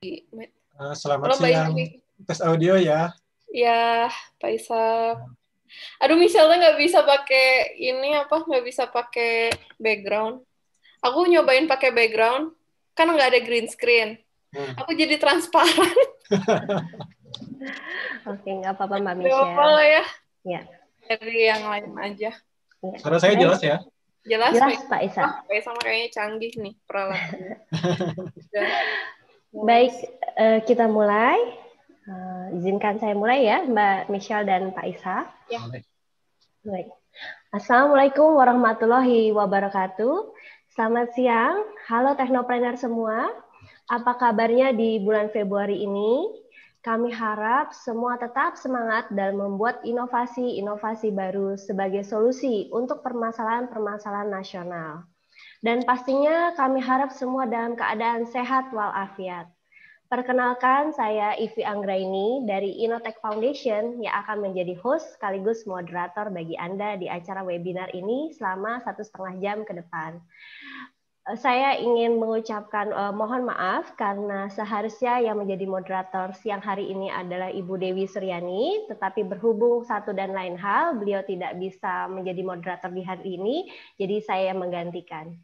Eh, selamat Halo, siang. Tes audio ya. Ya, Pak Isa. Aduh, misalnya nggak bisa pakai ini apa? Nggak bisa pakai background. Aku nyobain pakai background, kan nggak ada green screen. Hmm. Aku jadi transparan. Oke, nggak apa-apa Mbak Michelle. Nggak apa ya. Ya. Dari yang lain aja. Ya. saya jelas ya? Jelas, jelas Pak Isa. Pak Isa makanya canggih nih peralatannya. Baik, eh, kita mulai. Eh, izinkan saya mulai ya, Mbak Michelle dan Pak Isa. Ya. Baik. Assalamualaikum warahmatullahi wabarakatuh. Selamat siang. Halo teknopreneur semua. Apa kabarnya di bulan Februari ini? Kami harap semua tetap semangat dalam membuat inovasi-inovasi baru sebagai solusi untuk permasalahan-permasalahan nasional. Dan pastinya kami harap semua dalam keadaan sehat walafiat. Perkenalkan saya Ivi Anggraini dari Inotech Foundation yang akan menjadi host sekaligus moderator bagi Anda di acara webinar ini selama satu setengah jam ke depan. Saya ingin mengucapkan uh, mohon maaf karena seharusnya yang menjadi moderator siang hari ini adalah Ibu Dewi Suryani, tetapi berhubung satu dan lain hal, beliau tidak bisa menjadi moderator di hari ini, jadi saya menggantikan.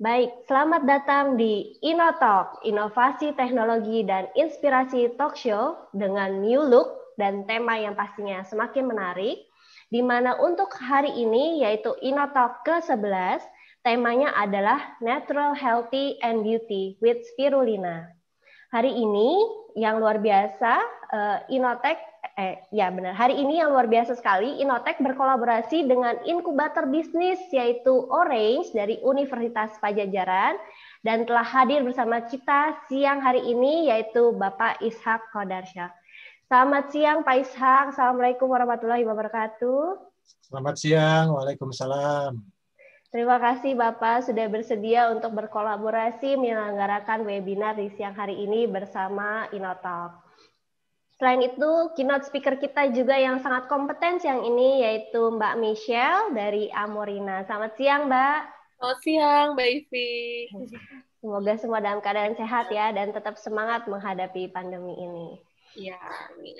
Baik, selamat datang di InnoTalk, Inovasi Teknologi dan Inspirasi Talk Show dengan new look dan tema yang pastinya semakin menarik. Di mana untuk hari ini yaitu InnoTalk ke-11, temanya adalah Natural Healthy and Beauty with Spirulina. Hari ini yang luar biasa, eh, InnoTech eh ya benar. Hari ini yang luar biasa sekali Inotech berkolaborasi dengan inkubator bisnis yaitu Orange dari Universitas Pajajaran dan telah hadir bersama kita siang hari ini yaitu Bapak Ishak Kodarsyah. Selamat siang Pak Ishak. Assalamualaikum warahmatullahi wabarakatuh. Selamat siang. Waalaikumsalam. Terima kasih Bapak sudah bersedia untuk berkolaborasi menyelenggarakan webinar di siang hari ini bersama Inotalk. Selain itu, keynote speaker kita juga yang sangat kompeten yang ini yaitu Mbak Michelle dari Amorina. Selamat siang, Mbak. Selamat siang, Mbak Ivi. Semoga semua dalam keadaan sehat ya dan tetap semangat menghadapi pandemi ini. Iya, amin.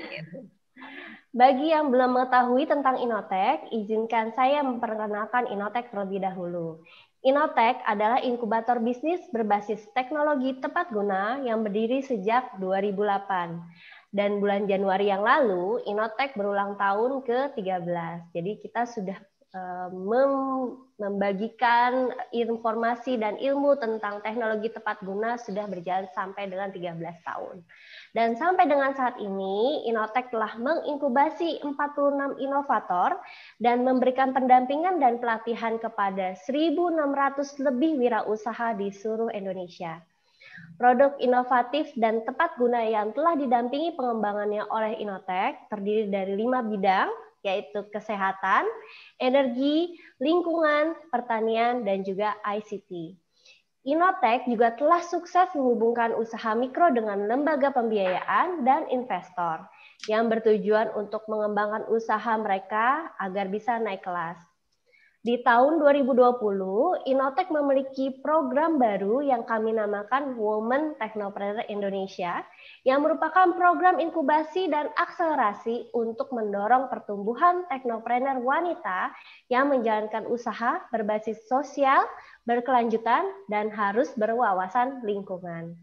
Bagi yang belum mengetahui tentang Inotech, izinkan saya memperkenalkan Inotech terlebih dahulu. Inotech adalah inkubator bisnis berbasis teknologi tepat guna yang berdiri sejak 2008. Dan bulan Januari yang lalu, Inotek berulang tahun ke-13. Jadi kita sudah eh, membagikan informasi dan ilmu tentang teknologi tepat guna sudah berjalan sampai dengan 13 tahun. Dan sampai dengan saat ini, Inotek telah menginkubasi 46 inovator dan memberikan pendampingan dan pelatihan kepada 1.600 lebih wirausaha di seluruh Indonesia. Produk inovatif dan tepat guna yang telah didampingi pengembangannya oleh Inotek terdiri dari lima bidang, yaitu kesehatan, energi, lingkungan, pertanian, dan juga ICT. Inotek juga telah sukses menghubungkan usaha mikro dengan lembaga pembiayaan dan investor yang bertujuan untuk mengembangkan usaha mereka agar bisa naik kelas. Di tahun 2020, Inotek memiliki program baru yang kami namakan Women Technopreneur Indonesia, yang merupakan program inkubasi dan akselerasi untuk mendorong pertumbuhan teknopreneur wanita yang menjalankan usaha berbasis sosial, berkelanjutan, dan harus berwawasan lingkungan.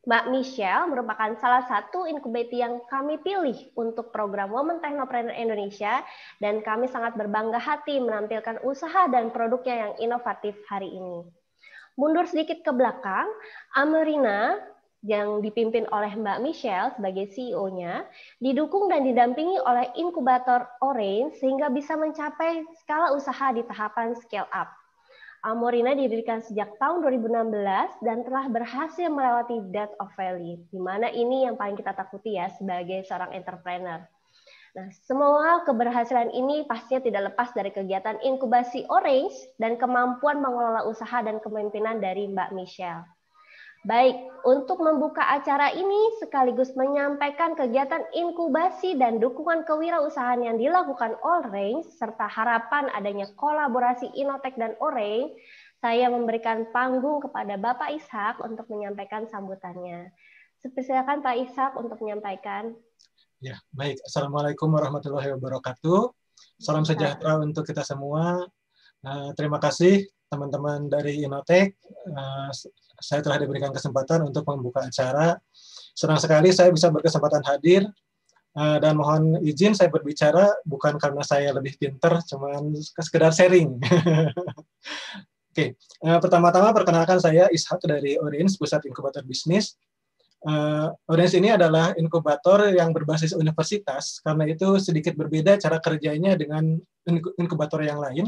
Mbak Michelle merupakan salah satu inkubasi yang kami pilih untuk program Women Technopreneur Indonesia dan kami sangat berbangga hati menampilkan usaha dan produknya yang inovatif hari ini. Mundur sedikit ke belakang, Amerina yang dipimpin oleh Mbak Michelle sebagai CEO-nya, didukung dan didampingi oleh inkubator Orange sehingga bisa mencapai skala usaha di tahapan scale up. Amorina didirikan sejak tahun 2016 dan telah berhasil melewati Death of Valley, di mana ini yang paling kita takuti ya sebagai seorang entrepreneur. Nah, semua keberhasilan ini pastinya tidak lepas dari kegiatan inkubasi Orange dan kemampuan mengelola usaha dan kepemimpinan dari Mbak Michelle. Baik, untuk membuka acara ini sekaligus menyampaikan kegiatan inkubasi dan dukungan kewirausahaan yang dilakukan Orange serta harapan adanya kolaborasi Inotek dan Orange, saya memberikan panggung kepada Bapak Ishak untuk menyampaikan sambutannya. Silakan Pak Ishak untuk menyampaikan. Ya, baik. Assalamualaikum warahmatullahi wabarakatuh. Salam sejahtera untuk kita semua. Uh, terima kasih teman-teman dari Inotek. Uh, eh, saya telah diberikan kesempatan untuk membuka acara. Senang sekali saya bisa berkesempatan hadir eh, dan mohon izin saya berbicara bukan karena saya lebih pinter, cuman sekedar sharing. Oke, okay. Eh, pertama-tama perkenalkan saya Ishak dari Orange Pusat Inkubator Bisnis. Uh, Orange ini adalah inkubator yang berbasis universitas, karena itu sedikit berbeda cara kerjanya dengan inkubator yang lain.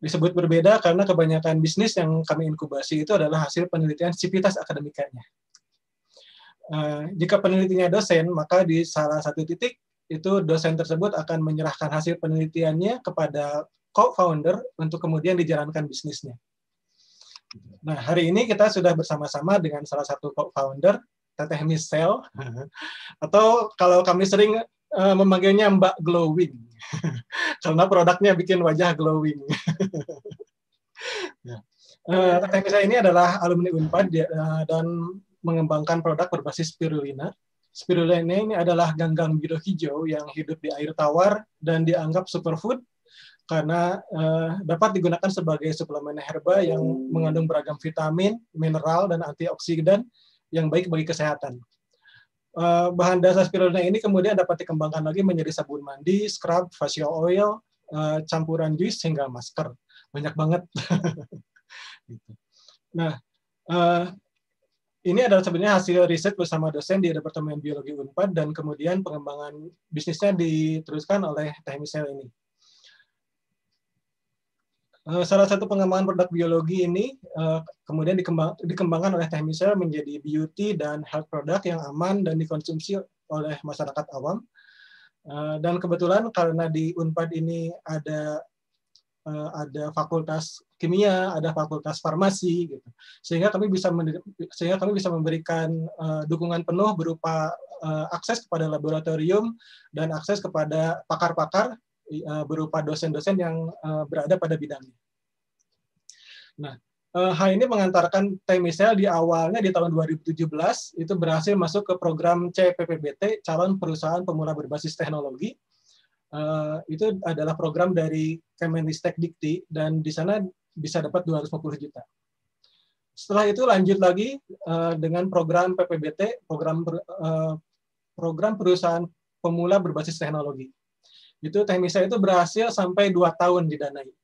Disebut berbeda karena kebanyakan bisnis yang kami inkubasi itu adalah hasil penelitian sipitas akademikanya. Uh, jika penelitinya dosen, maka di salah satu titik itu dosen tersebut akan menyerahkan hasil penelitiannya kepada co-founder untuk kemudian dijalankan bisnisnya. Nah, hari ini kita sudah bersama-sama dengan salah satu co-founder, Teteh Michelle, atau kalau kami sering uh, memanggilnya Mbak Glowing, karena produknya bikin wajah glowing. Uh, eh, teknik saya ini adalah alumni Unpad eh, dan mengembangkan produk berbasis spirulina. Spirulina ini adalah ganggang biru hijau yang hidup di air tawar dan dianggap superfood karena eh, dapat digunakan sebagai suplemen herba yang mengandung beragam vitamin, mineral, dan antioksidan yang baik bagi kesehatan. bahan dasar spirulina ini kemudian dapat dikembangkan lagi menjadi sabun mandi, scrub, facial oil, campuran jus, hingga masker. Banyak banget. Gitu. Nah, uh, ini adalah sebenarnya hasil riset bersama dosen di Departemen Biologi Unpad dan kemudian pengembangan bisnisnya diteruskan oleh Teh misel ini. Eh, salah satu pengembangan produk biologi ini eh, kemudian dikembangkan oleh Teh misel menjadi beauty dan health product yang aman dan dikonsumsi oleh masyarakat awam. Dan kebetulan karena di Unpad ini ada Eh, ada fakultas kimia, ada fakultas farmasi gitu. Sehingga kami bisa sehingga kami bisa memberikan uh, dukungan penuh berupa uh, akses kepada laboratorium dan akses kepada pakar-pakar uh, berupa dosen-dosen yang uh, berada pada bidangnya. Nah, uh, hal ini mengantarkan TMISL di awalnya di tahun 2017 itu berhasil masuk ke program CPPBT calon perusahaan pemula berbasis teknologi Eh, itu adalah program dari Kemenristek Dikti dan di sana bisa dapat 250 juta. Setelah itu lanjut lagi uh, dengan program PPBT, program uh, program perusahaan pemula berbasis teknologi. Itu teknisnya itu berhasil sampai 2 tahun didanai.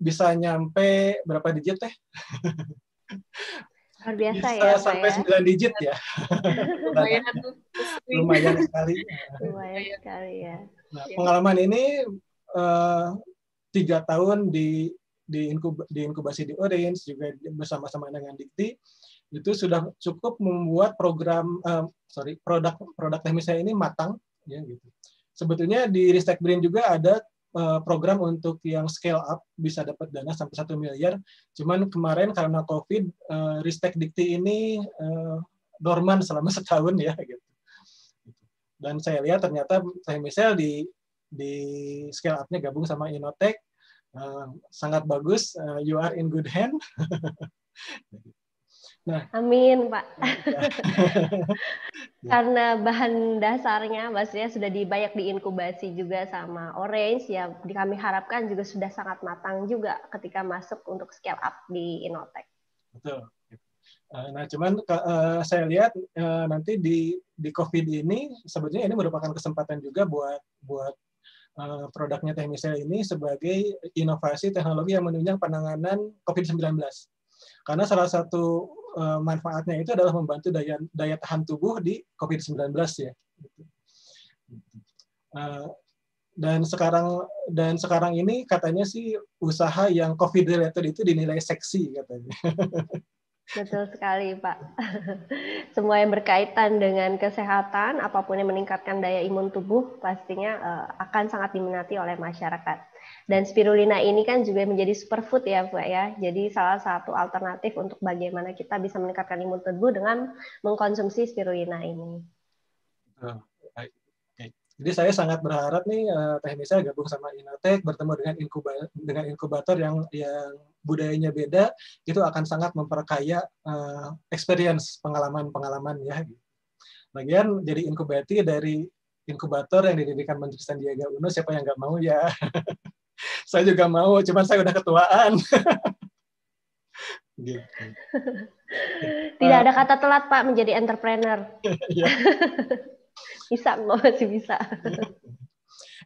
bisa nyampe berapa digit teh? Luar biasa ya, sampai ya? digit ya. Lumayan Lumayan sekali. Lumayan sekali ya. Nah, pengalaman ini eh, tiga uh, tahun di di, inkub, di inkubasi di Orange juga bersama-sama dengan Dikti itu sudah cukup membuat program uh, sorry produk produk teknis saya ini matang ya gitu. Sebetulnya di Ristek Brin juga ada Eh, program untuk yang scale up bisa dapat dana sampai satu miliar. Cuman kemarin karena COVID, eh, Ristek Dikti ini eh, dorman selama setahun ya gitu. Dan saya lihat ternyata saya misal di di scale up-nya gabung sama Inotech sangat bagus. you are in good hand. Nah, amin Pak. Nah. Karena bahan dasarnya maksudnya sudah banyak diinkubasi juga sama Orange ya kami harapkan juga sudah sangat matang juga ketika masuk untuk scale up di Inotech. Betul. Eh, nah, cuman eh, saya lihat eh, nanti di di COVID ini sebetulnya ini merupakan kesempatan juga buat buat produknya teknisnya ini sebagai inovasi teknologi yang menunjang penanganan COVID-19. Karena salah satu Eh, manfaatnya itu adalah membantu daya daya tahan tubuh di COVID-19 ya. Gitu. Eh, dan sekarang dan sekarang ini katanya sih usaha yang COVID related itu dinilai seksi katanya. Betul sekali, Pak. Semua yang berkaitan dengan kesehatan, apapun yang meningkatkan daya imun tubuh, pastinya eh, akan sangat diminati oleh masyarakat. Dan spirulina ini kan juga menjadi superfood ya, Bu ya. Jadi salah satu alternatif untuk bagaimana kita bisa meningkatkan imun tubuh dengan mengkonsumsi spirulina ini. Oke. Jadi saya sangat berharap nih eh, Teh Misa gabung sama Inatek bertemu dengan inkubator dengan inkubator yang yang budayanya beda itu akan sangat memperkaya uh, experience pengalaman-pengalaman ya. Bagian jadi inkubati dari inkubator yang didirikan Menteri Sandiaga Uno siapa yang nggak mau ya saya juga mau, cuman saya udah ketuaan. Gitu. Tidak ada eh. kata telat Pak menjadi entrepreneur. Iya. bisa kok masih bisa.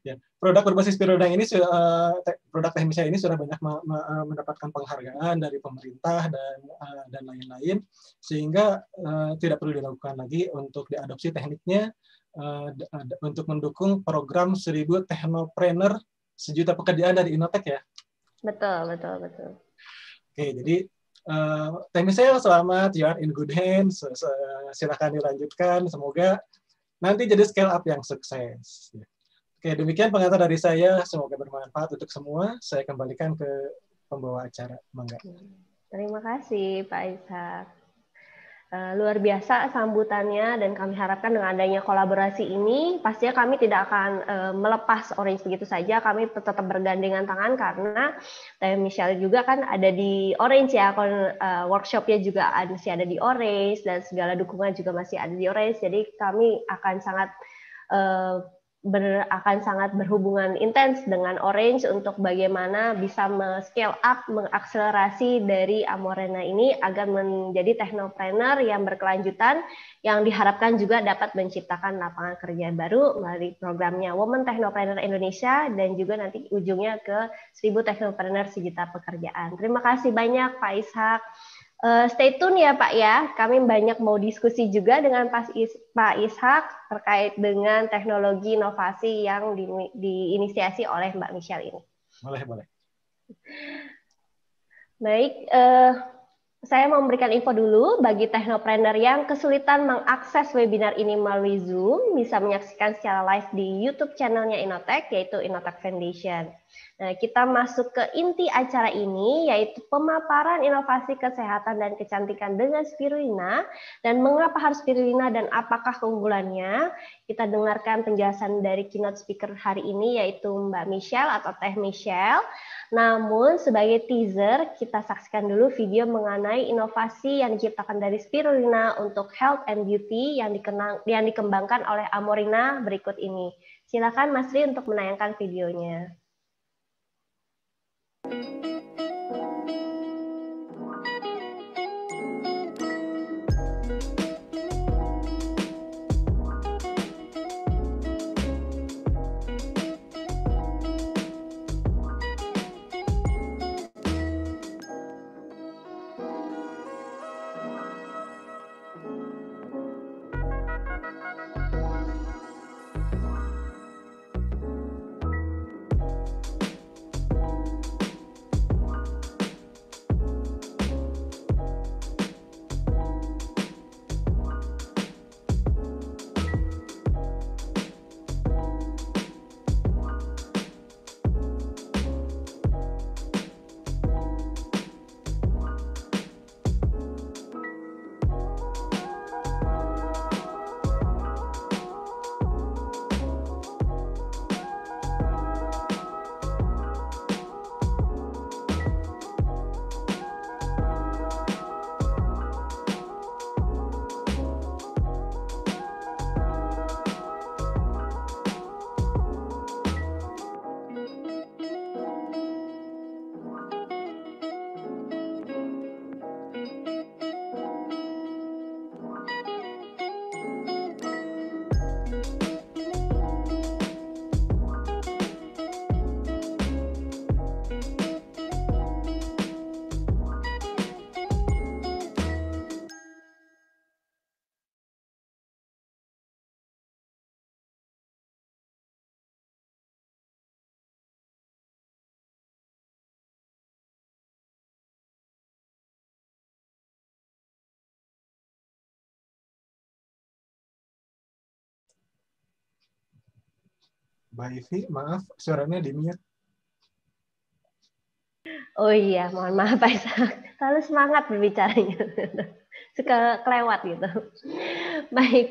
ya. Produk berbasis periode ini eh, produk teknisnya ini sudah banyak eh, mendapatkan penghargaan dari pemerintah dan dan lain-lain sehingga tidak perlu dilakukan lagi untuk diadopsi tekniknya untuk mendukung program 1000 teknopreneur sejuta pekerjaan dari Inotek ya. Betul, betul, betul. Oke, jadi uh, saya selamat, you are in good hands. Silahkan dilanjutkan. Semoga nanti jadi scale up yang sukses. Oke, demikian pengantar dari saya. Semoga bermanfaat untuk semua. Saya kembalikan ke pembawa acara. Mangga. Terima kasih, Pak Ishak. Uh, luar biasa sambutannya dan kami harapkan dengan adanya kolaborasi ini pastinya kami tidak akan uh, melepas Orange begitu saja kami tetap bergandengan tangan karena Teh Michelle juga kan ada di Orange ya kon uh, workshopnya juga masih ada di Orange dan segala dukungan juga masih ada di Orange jadi kami akan sangat uh, ber, akan sangat berhubungan intens dengan Orange untuk bagaimana bisa scale up, mengakselerasi dari Amorena ini agar menjadi teknopreneur yang berkelanjutan yang diharapkan juga dapat menciptakan lapangan kerja baru melalui programnya Women Technopreneur Indonesia dan juga nanti ujungnya ke 1000 Technopreneur Sejuta Pekerjaan. Terima kasih banyak Pak Ishak. Uh, stay tune ya Pak ya, kami banyak mau diskusi juga dengan Pak, Is Pak Ishak terkait dengan teknologi inovasi yang di diinisiasi oleh Mbak Michelle ini. Boleh, boleh. Baik, uh, saya mau memberikan info dulu bagi teknopreneur yang kesulitan mengakses webinar ini melalui Zoom, bisa menyaksikan secara live di YouTube channelnya Inotech, yaitu Inotech Foundation. Nah, kita masuk ke inti acara ini, yaitu pemaparan inovasi kesehatan dan kecantikan dengan spirulina, dan mengapa harus spirulina dan apakah keunggulannya. Kita dengarkan penjelasan dari keynote speaker hari ini, yaitu Mbak Michelle atau Teh Michelle. Namun, sebagai teaser, kita saksikan dulu video mengenai inovasi yang diciptakan dari spirulina untuk health and beauty yang, dikenang, yang dikembangkan oleh Amorina berikut ini. Silakan Mas Ri untuk menayangkan videonya. Música Mbak Ivi, maaf suaranya di mute. Oh iya, mohon maaf Pak Isa. Selalu semangat berbicaranya. Suka kelewat gitu. Baik,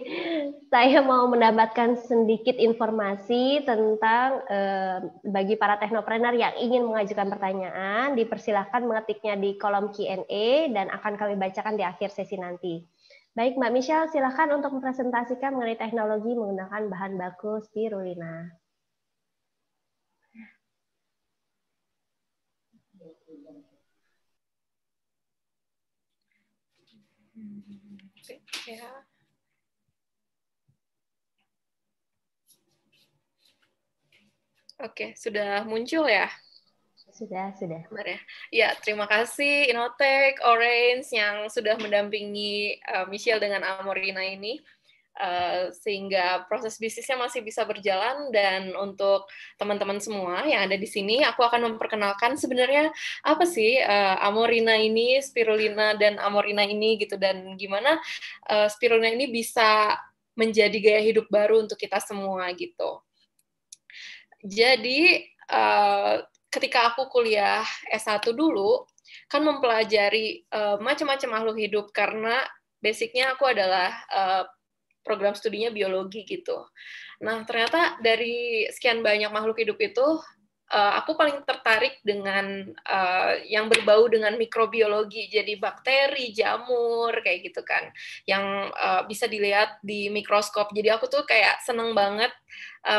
saya mau mendapatkan sedikit informasi tentang eh, bagi para teknopreneur yang ingin mengajukan pertanyaan, dipersilahkan mengetiknya di kolom Q&A dan akan kami bacakan di akhir sesi nanti. Baik, Mbak Michelle, silakan untuk mempresentasikan mengenai teknologi menggunakan bahan baku spirulina. ya. Oke, sudah muncul ya? Sudah, sudah. Benar ya. Ya, terima kasih Inotech, Orange yang sudah mendampingi uh, Michelle dengan Amorina ini. Eh, sehingga proses bisnisnya masih bisa berjalan dan untuk teman-teman semua yang ada di sini aku akan memperkenalkan sebenarnya apa sih uh, amorina ini, spirulina dan amorina ini gitu dan gimana uh, spirulina ini bisa menjadi gaya hidup baru untuk kita semua gitu. Jadi uh, ketika aku kuliah S1 dulu kan mempelajari uh, macam-macam makhluk hidup karena basicnya aku adalah uh, program studinya biologi gitu. Nah, ternyata dari sekian banyak makhluk hidup itu uh, aku paling tertarik dengan uh, yang berbau dengan mikrobiologi, jadi bakteri, jamur, kayak gitu kan, yang uh, bisa dilihat di mikroskop. Jadi aku tuh kayak seneng banget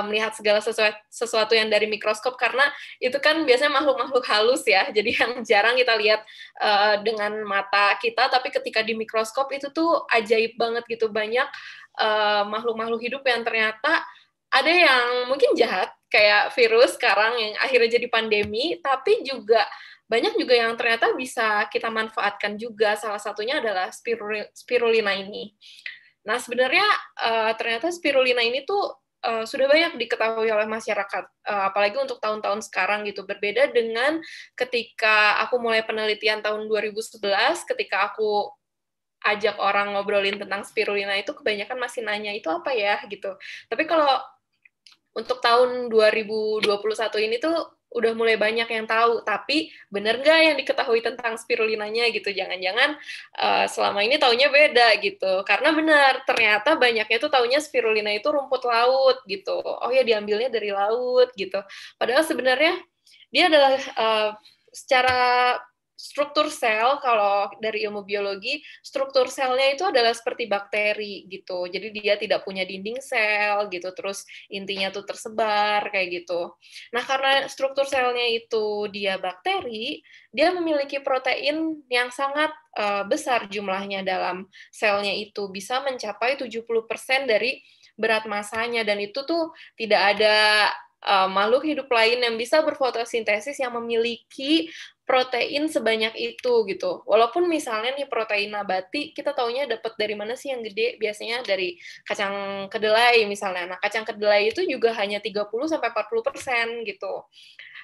melihat segala sesuatu, sesuatu yang dari mikroskop karena itu kan biasanya makhluk-makhluk halus ya, jadi yang jarang kita lihat uh, dengan mata kita, tapi ketika di mikroskop itu tuh ajaib banget gitu banyak Eh, makhluk-makhluk uh, hidup yang ternyata ada yang mungkin jahat kayak virus sekarang yang akhirnya jadi pandemi, tapi juga banyak juga yang ternyata bisa kita manfaatkan juga. Salah satunya adalah spirulina ini. Nah, sebenarnya uh, ternyata spirulina ini tuh uh, sudah banyak diketahui oleh masyarakat, uh, apalagi untuk tahun-tahun sekarang gitu. Berbeda dengan ketika aku mulai penelitian tahun 2011, ketika aku ajak orang ngobrolin tentang spirulina itu kebanyakan masih nanya itu apa ya gitu. Tapi kalau untuk tahun 2021 ini tuh udah mulai banyak yang tahu, tapi bener nggak yang diketahui tentang spirulinanya gitu? Jangan-jangan uh, selama ini taunya beda gitu. Karena benar, ternyata banyaknya tuh taunya spirulina itu rumput laut gitu. Oh ya diambilnya dari laut gitu. Padahal sebenarnya dia adalah uh, secara struktur sel kalau dari ilmu biologi struktur selnya itu adalah seperti bakteri gitu jadi dia tidak punya dinding sel gitu terus intinya tuh tersebar kayak gitu nah karena struktur selnya itu dia bakteri dia memiliki protein yang sangat uh, besar jumlahnya dalam selnya itu bisa mencapai 70% dari berat masanya dan itu tuh tidak ada uh, makhluk hidup lain yang bisa berfotosintesis yang memiliki protein sebanyak itu gitu. Walaupun misalnya nih protein nabati kita taunya dapat dari mana sih yang gede? Biasanya dari kacang kedelai misalnya. Nah, kacang kedelai itu juga hanya 30 sampai 40% gitu.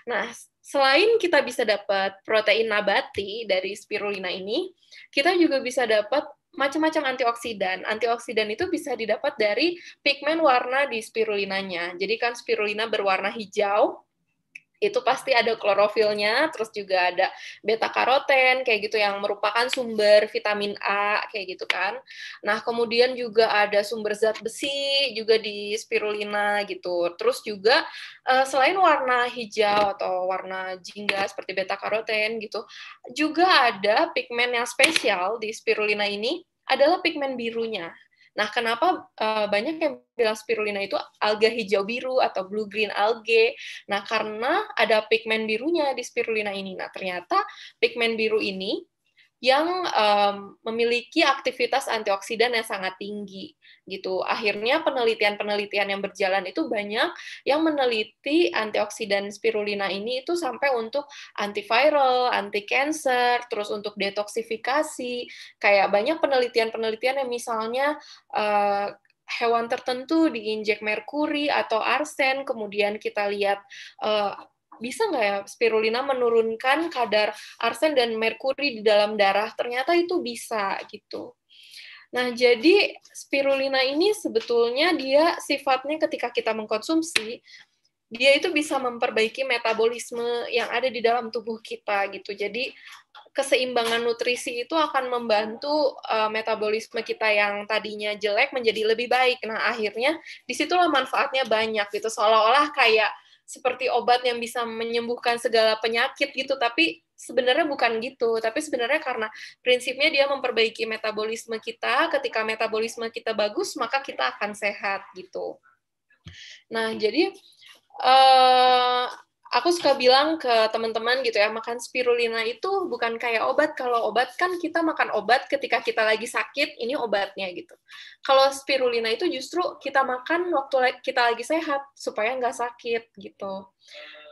Nah, selain kita bisa dapat protein nabati dari spirulina ini, kita juga bisa dapat macam-macam antioksidan. Antioksidan itu bisa didapat dari pigmen warna di spirulinanya. Jadi kan spirulina berwarna hijau, itu pasti ada klorofilnya, terus juga ada beta karoten kayak gitu yang merupakan sumber vitamin A kayak gitu kan. Nah, kemudian juga ada sumber zat besi juga di spirulina gitu. Terus juga eh, selain warna hijau atau warna jingga seperti beta karoten gitu, juga ada pigmen yang spesial di spirulina ini adalah pigmen birunya Nah, kenapa uh, banyak yang bilang spirulina itu alga hijau biru atau blue green algae? Nah, karena ada pigmen birunya di spirulina ini. Nah, ternyata pigmen biru ini yang um, memiliki aktivitas antioksidan yang sangat tinggi gitu. Akhirnya penelitian-penelitian yang berjalan itu banyak yang meneliti antioksidan spirulina ini itu sampai untuk antiviral, anti cancer, terus untuk detoksifikasi. Kayak banyak penelitian-penelitian yang misalnya uh, hewan tertentu diinjek merkuri atau arsen, kemudian kita lihat uh, bisa nggak ya spirulina menurunkan kadar arsen dan merkuri di dalam darah? Ternyata itu bisa gitu. Nah, jadi spirulina ini sebetulnya dia sifatnya ketika kita mengkonsumsi, dia itu bisa memperbaiki metabolisme yang ada di dalam tubuh kita gitu. Jadi keseimbangan nutrisi itu akan membantu uh, metabolisme kita yang tadinya jelek menjadi lebih baik. Nah, akhirnya disitulah manfaatnya banyak gitu. Seolah-olah kayak seperti obat yang bisa menyembuhkan segala penyakit gitu, tapi sebenarnya bukan gitu, tapi sebenarnya karena prinsipnya dia memperbaiki metabolisme kita, ketika metabolisme kita bagus, maka kita akan sehat gitu. Nah, jadi uh, aku suka bilang ke teman-teman gitu ya, makan spirulina itu bukan kayak obat. Kalau obat kan kita makan obat ketika kita lagi sakit, ini obatnya gitu. Kalau spirulina itu justru kita makan waktu kita lagi sehat supaya nggak sakit gitu.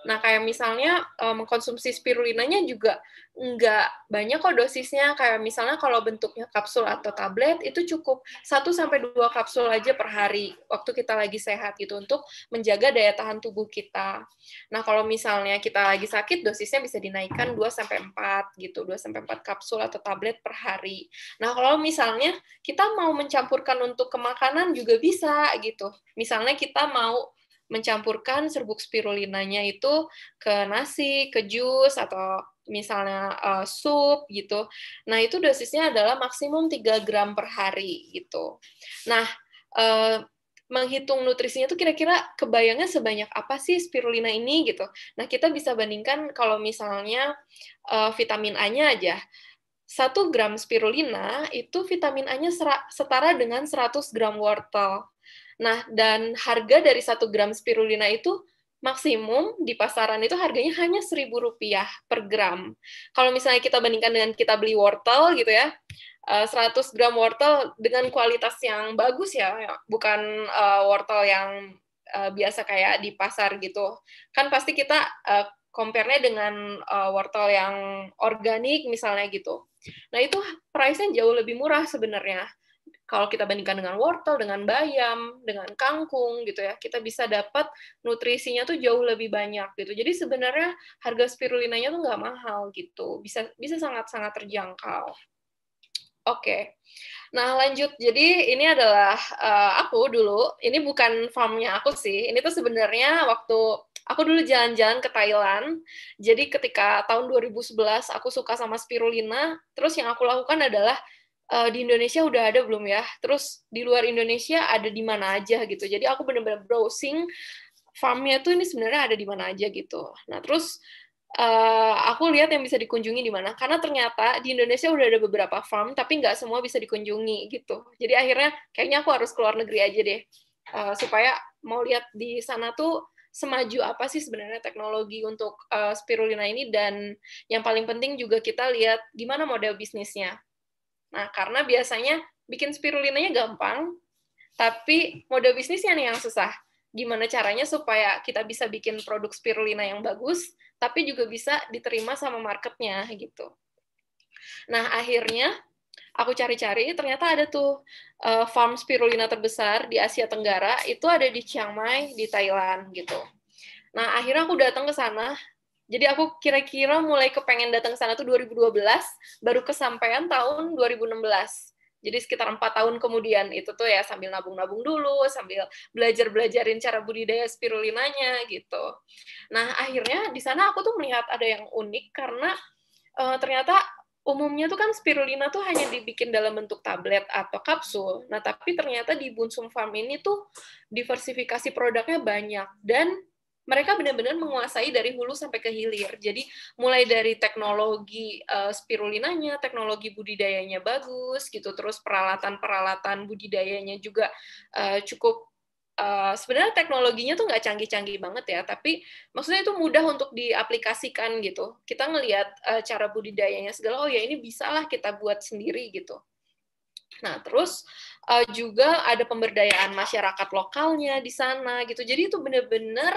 Nah, kayak misalnya eh, mengkonsumsi um, spirulinanya juga nggak banyak kok dosisnya. Kayak misalnya kalau bentuknya kapsul atau tablet, itu cukup 1-2 kapsul aja per hari waktu kita lagi sehat gitu untuk menjaga daya tahan tubuh kita. Nah, kalau misalnya kita lagi sakit, dosisnya bisa dinaikkan 2-4 gitu, 2-4 kapsul atau tablet per hari. Nah, kalau misalnya kita mau mencampurkan untuk kemakanan juga bisa gitu. Misalnya kita mau mencampurkan serbuk spirulinanya itu ke nasi, ke jus atau misalnya uh, sup gitu. Nah, itu dosisnya adalah maksimum 3 gram per hari gitu. Nah, uh, menghitung nutrisinya itu kira-kira kebayangnya sebanyak apa sih spirulina ini gitu. Nah, kita bisa bandingkan kalau misalnya uh, vitamin A-nya aja. 1 gram spirulina itu vitamin A-nya setara dengan 100 gram wortel. Nah, dan harga dari 1 gram spirulina itu maksimum di pasaran itu harganya hanya seribu rupiah per gram. Kalau misalnya kita bandingkan dengan kita beli wortel gitu ya, 100 eh, gram wortel dengan kualitas yang bagus ya, ya bukan eh, wortel yang eh, biasa kayak di pasar gitu. Kan pasti kita compare-nya dengan wortel yang organik misalnya gitu. Nah itu price-nya jauh lebih murah sebenarnya. Kalau kita bandingkan dengan wortel, dengan bayam, dengan kangkung gitu ya, kita bisa dapat nutrisinya tuh jauh lebih banyak gitu. Jadi sebenarnya harga spirulinanya tuh nggak mahal gitu, bisa bisa sangat-sangat terjangkau. Oke. Okay. Nah, lanjut. Jadi ini adalah uh, aku dulu, ini bukan farmnya aku sih. Ini tuh sebenarnya waktu aku dulu jalan-jalan ke Thailand. Jadi ketika tahun 2011 aku suka sama spirulina, terus yang aku lakukan adalah uh, di Indonesia udah ada belum ya? Terus di luar Indonesia ada di mana aja gitu. Jadi aku bener-bener browsing farmnya tuh ini sebenarnya ada di mana aja gitu. Nah terus uh, aku lihat yang bisa dikunjungi di mana. Karena ternyata di Indonesia udah ada beberapa farm, tapi nggak semua bisa dikunjungi gitu. Jadi akhirnya kayaknya aku harus keluar negeri aja deh. Uh, supaya mau lihat di sana tuh semaju apa sih sebenarnya teknologi untuk uh, spirulina ini dan yang paling penting juga kita lihat gimana model bisnisnya Nah, karena biasanya bikin spirulinanya gampang, tapi mode bisnisnya nih yang susah. Gimana caranya supaya kita bisa bikin produk spirulina yang bagus, tapi juga bisa diterima sama marketnya gitu. Nah, akhirnya aku cari-cari ternyata ada tuh uh, farm spirulina terbesar di Asia Tenggara itu ada di Chiang Mai di Thailand gitu. Nah akhirnya aku datang ke sana jadi aku kira-kira mulai kepengen datang ke sana tuh 2012, baru kesampaian tahun 2016. Jadi sekitar empat tahun kemudian itu tuh ya sambil nabung-nabung dulu, sambil belajar-belajarin cara budidaya spirulinanya gitu. Nah akhirnya di sana aku tuh melihat ada yang unik karena uh, ternyata umumnya tuh kan spirulina tuh hanya dibikin dalam bentuk tablet atau kapsul. Nah, tapi ternyata di Bunsum Farm ini tuh diversifikasi produknya banyak dan mereka benar-benar menguasai dari hulu sampai ke hilir. Jadi mulai dari teknologi uh, spirulinanya, teknologi budidayanya bagus gitu, terus peralatan-peralatan budidayanya juga uh, cukup Uh, sebenarnya teknologinya tuh nggak canggih-canggih banget ya, tapi maksudnya itu mudah untuk diaplikasikan gitu. Kita ngelihat uh, cara budidayanya segala, oh ya ini bisalah kita buat sendiri gitu. Nah terus uh, juga ada pemberdayaan masyarakat lokalnya di sana gitu. Jadi itu benar-benar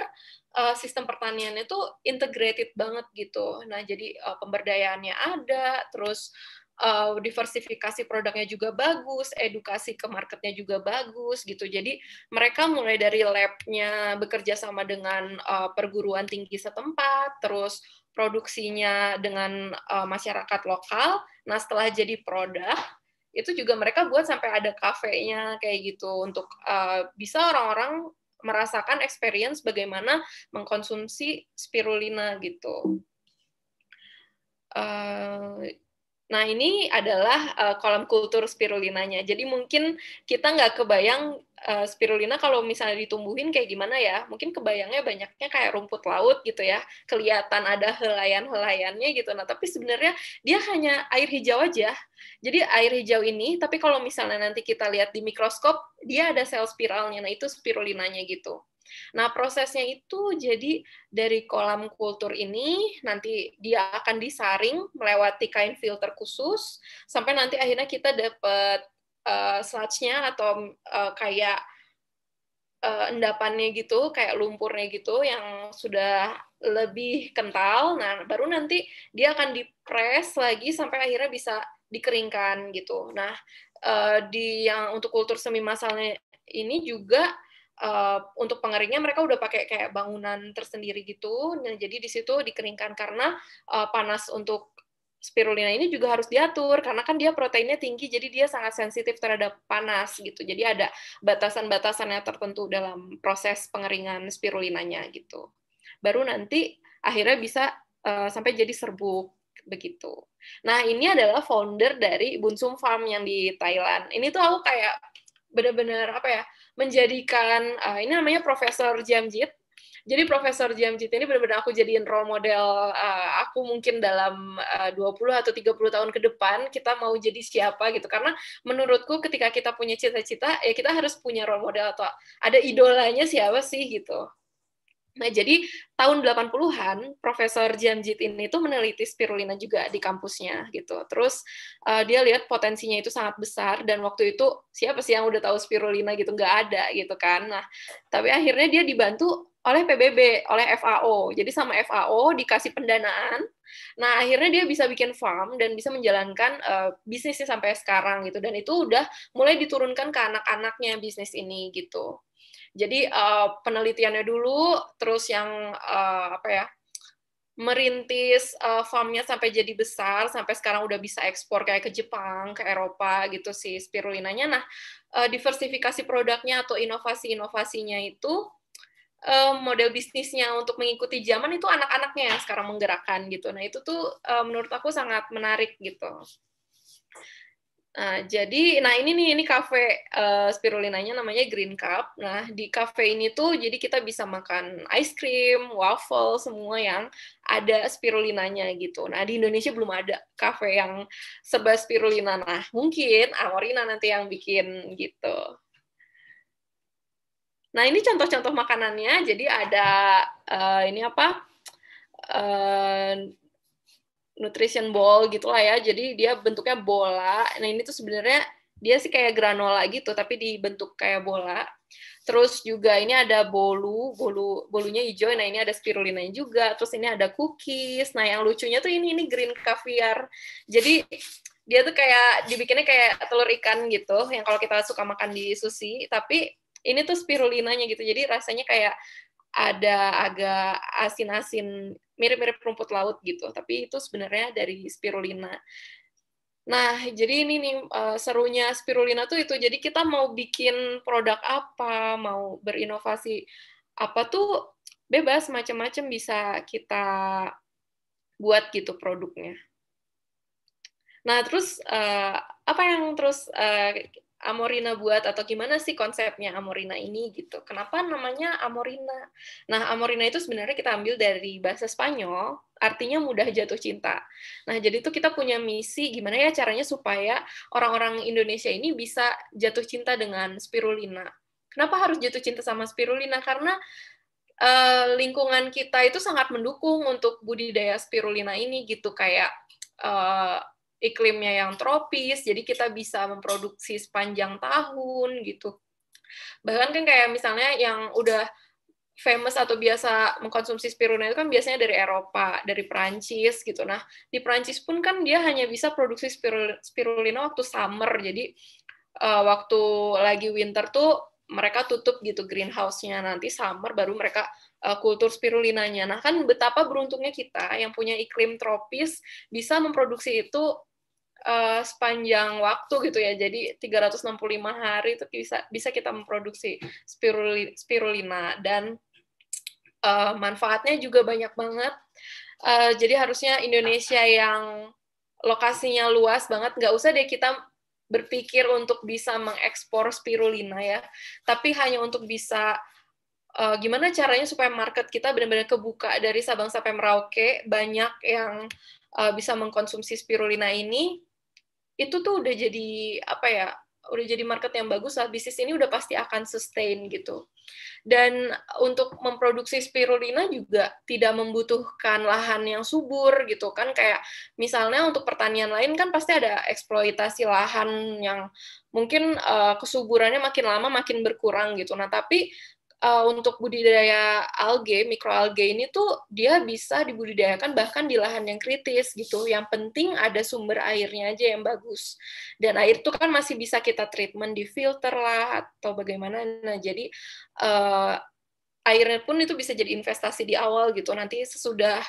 uh, eh, sistem pertaniannya itu integrated banget gitu. Nah, jadi uh, pemberdayaannya ada, terus uh, diversifikasi produknya juga bagus, edukasi ke marketnya juga bagus gitu. Jadi mereka mulai dari labnya bekerja sama dengan uh, perguruan tinggi setempat, terus produksinya dengan uh, masyarakat lokal. Nah setelah jadi produk, itu juga mereka buat sampai ada kafenya kayak gitu untuk uh, bisa orang-orang merasakan experience bagaimana mengkonsumsi spirulina gitu. Uh, nah ini adalah uh, kolam kultur spirulinanya. Jadi mungkin kita nggak kebayang Eh, spirulina kalau misalnya ditumbuhin kayak gimana ya? Mungkin kebayangnya banyaknya kayak rumput laut gitu ya, kelihatan ada helaian-helaiannya gitu. Nah, tapi sebenarnya dia hanya air hijau aja. Jadi air hijau ini, tapi kalau misalnya nanti kita lihat di mikroskop, dia ada sel spiralnya. Nah, itu spirulinanya gitu. Nah, prosesnya itu jadi dari kolam kultur ini nanti dia akan disaring melewati kain filter khusus sampai nanti akhirnya kita dapat Eh, sludge-nya atau uh, kayak uh, endapannya gitu, kayak lumpurnya gitu yang sudah lebih kental. Nah, baru nanti dia akan dipres lagi sampai akhirnya bisa dikeringkan gitu. Nah, uh, di yang untuk kultur semi masalnya ini juga uh, untuk pengeringnya mereka udah pakai kayak bangunan tersendiri gitu. Nah, jadi di situ dikeringkan karena uh, panas untuk spirulina ini juga harus diatur karena kan dia proteinnya tinggi jadi dia sangat sensitif terhadap panas gitu. Jadi ada batasan-batasannya tertentu dalam proses pengeringan spirulinanya gitu. Baru nanti akhirnya bisa uh, sampai jadi serbuk begitu. Nah, ini adalah founder dari Bunsum Farm yang di Thailand. Ini tuh aku kayak benar-benar apa ya? menjadikan uh, ini namanya Profesor Jamjit jadi Profesor Jamjit ini benar-benar aku jadiin role model uh, aku mungkin dalam eh, uh, 20 atau 30 tahun ke depan kita mau jadi siapa gitu. Karena menurutku ketika kita punya cita-cita ya kita harus punya role model atau ada idolanya siapa sih gitu. Nah, jadi tahun 80-an Profesor Jamjit ini tuh meneliti spirulina juga di kampusnya gitu. Terus uh, dia lihat potensinya itu sangat besar dan waktu itu siapa sih yang udah tahu spirulina gitu nggak ada gitu kan. Nah, tapi akhirnya dia dibantu oleh PBB, oleh FAO. Jadi sama FAO dikasih pendanaan. Nah, akhirnya dia bisa bikin farm dan bisa menjalankan uh, bisnisnya sampai sekarang gitu. Dan itu udah mulai diturunkan ke anak-anaknya bisnis ini gitu. Jadi uh, penelitiannya dulu, terus yang uh, apa ya? merintis uh, farmnya sampai jadi besar sampai sekarang udah bisa ekspor kayak ke Jepang ke Eropa gitu sih spirulinanya nah uh, diversifikasi produknya atau inovasi inovasinya itu Eh, model bisnisnya untuk mengikuti zaman itu anak-anaknya yang sekarang menggerakkan gitu. Nah itu tuh eh, menurut aku sangat menarik gitu. Nah, jadi, nah ini nih, ini kafe uh, spirulinanya namanya Green Cup. Nah, di kafe ini tuh jadi kita bisa makan ice cream, waffle, semua yang ada spirulinanya gitu. Nah, di Indonesia belum ada kafe yang sebas spirulina. Nah, mungkin Amorina nanti yang bikin gitu. Nah, ini contoh-contoh makanannya. Jadi ada uh, ini apa? Uh, nutrition ball gitulah ya. Jadi dia bentuknya bola. Nah, ini tuh sebenarnya dia sih kayak granola gitu tapi dibentuk kayak bola. Terus juga ini ada bolu, bolu bolunya hijau. Nah, ini ada spirulina juga. Terus ini ada cookies. Nah, yang lucunya tuh ini ini green caviar. Jadi dia tuh kayak dibikinnya kayak telur ikan gitu yang kalau kita suka makan di sushi, tapi ini tuh spirulinanya gitu jadi rasanya kayak ada agak asin-asin mirip-mirip rumput laut gitu tapi itu sebenarnya dari spirulina Nah, jadi ini nih eh, serunya spirulina tuh itu. Jadi kita mau bikin produk apa, mau berinovasi apa tuh bebas macam-macam bisa kita buat gitu produknya. Nah, terus uh, apa yang terus uh, Amorina buat atau gimana sih konsepnya Amorina ini gitu. Kenapa namanya Amorina? Nah, Amorina itu sebenarnya kita ambil dari bahasa Spanyol, artinya mudah jatuh cinta. Nah, jadi itu kita punya misi gimana ya caranya supaya orang-orang Indonesia ini bisa jatuh cinta dengan spirulina. Kenapa harus jatuh cinta sama spirulina? Karena uh, lingkungan kita itu sangat mendukung untuk budidaya spirulina ini gitu kayak uh, iklimnya yang tropis, jadi kita bisa memproduksi sepanjang tahun gitu. Bahkan kan kayak misalnya yang udah famous atau biasa mengkonsumsi spirulina itu kan biasanya dari Eropa, dari Perancis gitu. Nah, di Perancis pun kan dia hanya bisa produksi spirulina waktu summer. Jadi uh, waktu lagi winter tuh mereka tutup gitu greenhouse-nya. Nanti summer baru mereka uh, kultur spirulinanya. Nah, kan betapa beruntungnya kita yang punya iklim tropis bisa memproduksi itu uh, sepanjang waktu gitu ya. Jadi 365 hari itu bisa bisa kita memproduksi spirulina dan uh, manfaatnya juga banyak banget. Uh, jadi harusnya Indonesia yang lokasinya luas banget nggak usah deh kita berpikir untuk bisa mengekspor spirulina ya, tapi hanya untuk bisa uh, gimana caranya supaya market kita benar-benar kebuka dari Sabang sampai Merauke banyak yang uh, bisa mengkonsumsi spirulina ini itu tuh udah jadi apa ya udah jadi market yang bagus lah bisnis ini udah pasti akan sustain gitu dan untuk memproduksi spirulina juga tidak membutuhkan lahan yang subur gitu kan kayak misalnya untuk pertanian lain kan pasti ada eksploitasi lahan yang mungkin uh, kesuburannya makin lama makin berkurang gitu nah tapi uh, untuk budidaya algae, mikroalga ini tuh dia bisa dibudidayakan bahkan di lahan yang kritis gitu. Yang penting ada sumber airnya aja yang bagus. Dan air itu kan masih bisa kita treatment di filter lah atau bagaimana. Nah, jadi uh, airnya pun itu bisa jadi investasi di awal gitu. Nanti sesudah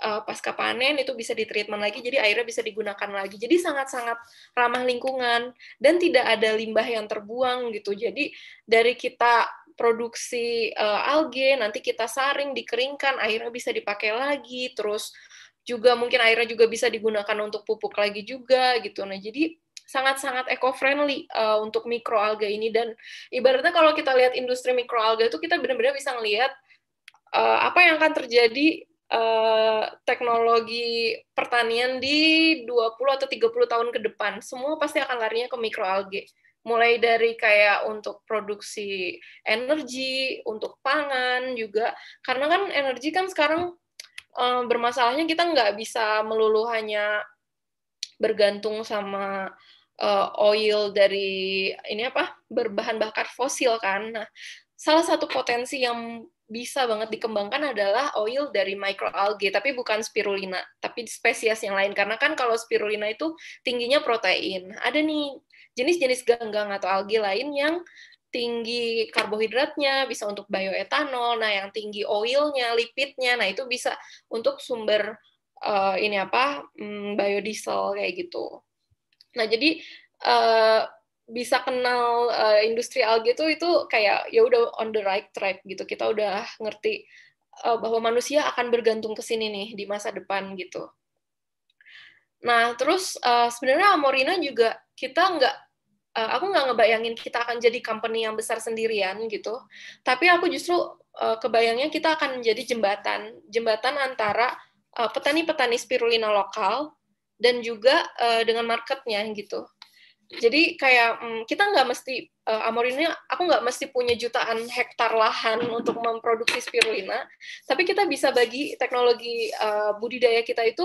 uh, pasca panen itu bisa ditreatment lagi, jadi airnya bisa digunakan lagi. Jadi sangat-sangat ramah lingkungan dan tidak ada limbah yang terbuang gitu. Jadi dari kita produksi uh, eh, alge nanti kita saring dikeringkan akhirnya bisa dipakai lagi terus juga mungkin airnya juga bisa digunakan untuk pupuk lagi juga gitu nah jadi sangat-sangat eco-friendly uh, untuk mikroalga ini dan ibaratnya kalau kita lihat industri mikroalga itu kita benar-benar bisa ngeliat uh, eh, apa yang akan terjadi uh, teknologi pertanian di 20 atau 30 tahun ke depan. Semua pasti akan larinya ke mikroalga mulai dari kayak untuk produksi energi, untuk pangan juga, karena kan energi kan sekarang eh, bermasalahnya kita nggak bisa melulu hanya bergantung sama uh, oil dari ini apa berbahan bakar fosil kan. Nah, salah satu potensi yang bisa banget dikembangkan adalah oil dari microalgae, tapi bukan spirulina, tapi spesies yang lain. Karena kan kalau spirulina itu tingginya protein. Ada nih jenis-jenis ganggang atau algi lain yang tinggi karbohidratnya bisa untuk bioetanol, nah yang tinggi oilnya, lipidnya, nah itu bisa untuk sumber uh, ini apa um, biodiesel kayak gitu. Nah jadi uh, bisa kenal uh, industri algi itu itu kayak ya udah on the right track gitu. Kita udah ngerti uh, bahwa manusia akan bergantung ke sini nih di masa depan gitu. Nah terus uh, sebenarnya Amorina juga kita nggak uh, aku nggak ngebayangin kita akan jadi company yang besar sendirian gitu tapi aku justru uh, kebayangnya kita akan menjadi jembatan jembatan antara petani eh, petani-petani spirulina lokal dan juga uh, dengan marketnya gitu jadi kayak um, kita nggak mesti uh, amorinnya aku nggak mesti punya jutaan hektar lahan untuk memproduksi spirulina tapi kita bisa bagi teknologi uh, budidaya kita itu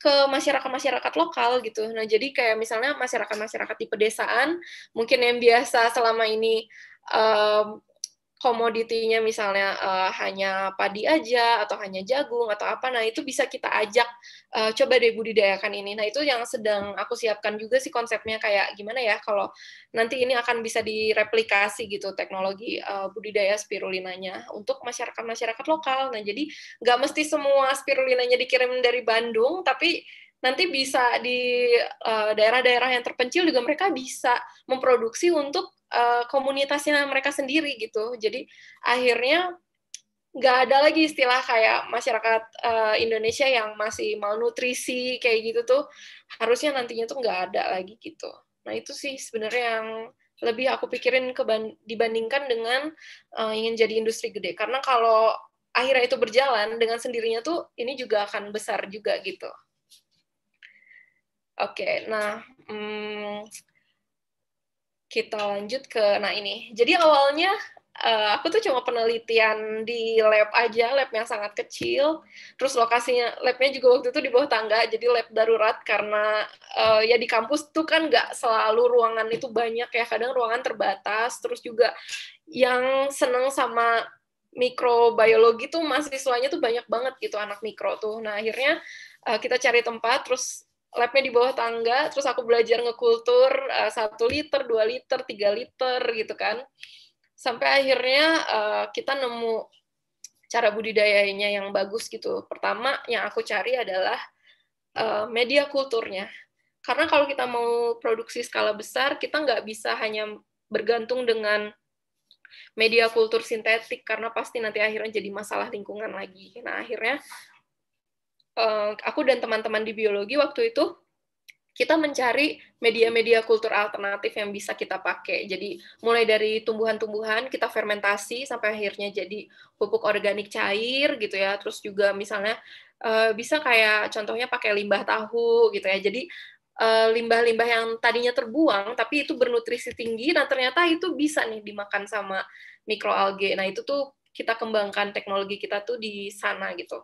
ke masyarakat-masyarakat lokal gitu. Nah, jadi kayak misalnya masyarakat-masyarakat di pedesaan mungkin yang biasa selama ini um, komoditinya misalnya uh, hanya padi aja atau hanya jagung atau apa nah itu bisa kita ajak uh, coba deh budidayakan ini nah itu yang sedang aku siapkan juga sih konsepnya kayak gimana ya kalau nanti ini akan bisa direplikasi gitu teknologi uh, budidaya spirulinanya untuk masyarakat masyarakat lokal nah jadi nggak mesti semua spirulinanya dikirim dari Bandung tapi nanti bisa di daerah-daerah uh, daerah -daerah yang terpencil juga mereka bisa memproduksi untuk uh, komunitasnya mereka sendiri gitu. Jadi akhirnya nggak ada lagi istilah kayak masyarakat uh, Indonesia yang masih malnutrisi kayak gitu tuh harusnya nantinya tuh nggak ada lagi gitu. Nah itu sih sebenarnya yang lebih aku pikirin dibandingkan dengan uh, ingin jadi industri gede karena kalau akhirnya itu berjalan dengan sendirinya tuh ini juga akan besar juga gitu. Oke, okay, nah hmm, kita lanjut ke nah ini. Jadi awalnya uh, aku tuh cuma penelitian di lab aja, lab yang sangat kecil. Terus lokasinya labnya juga waktu itu di bawah tangga, jadi lab darurat karena uh, ya di kampus tuh kan nggak selalu ruangan itu banyak ya, kadang ruangan terbatas. Terus juga yang seneng sama mikrobiologi tuh mahasiswanya tuh banyak banget gitu anak mikro tuh. Nah akhirnya uh, kita cari tempat, terus labnya di bawah tangga, terus aku belajar ngekultur eh, satu uh, liter, 2 liter, 3 liter gitu kan. Sampai akhirnya uh, kita nemu cara budidayanya yang bagus gitu. Pertama yang aku cari adalah uh, media kulturnya. Karena kalau kita mau produksi skala besar, kita nggak bisa hanya bergantung dengan media kultur sintetik karena pasti nanti akhirnya jadi masalah lingkungan lagi. Nah, akhirnya Eh, aku dan teman-teman di biologi waktu itu kita mencari media-media kultur alternatif yang bisa kita pakai. Jadi mulai dari tumbuhan-tumbuhan kita fermentasi sampai akhirnya jadi pupuk organik cair gitu ya. Terus juga misalnya eh, bisa kayak contohnya pakai limbah tahu gitu ya. Jadi eh, limbah-limbah yang tadinya terbuang tapi itu bernutrisi tinggi dan ternyata itu bisa nih dimakan sama mikroalgae. Nah, itu tuh kita kembangkan teknologi kita tuh di sana gitu.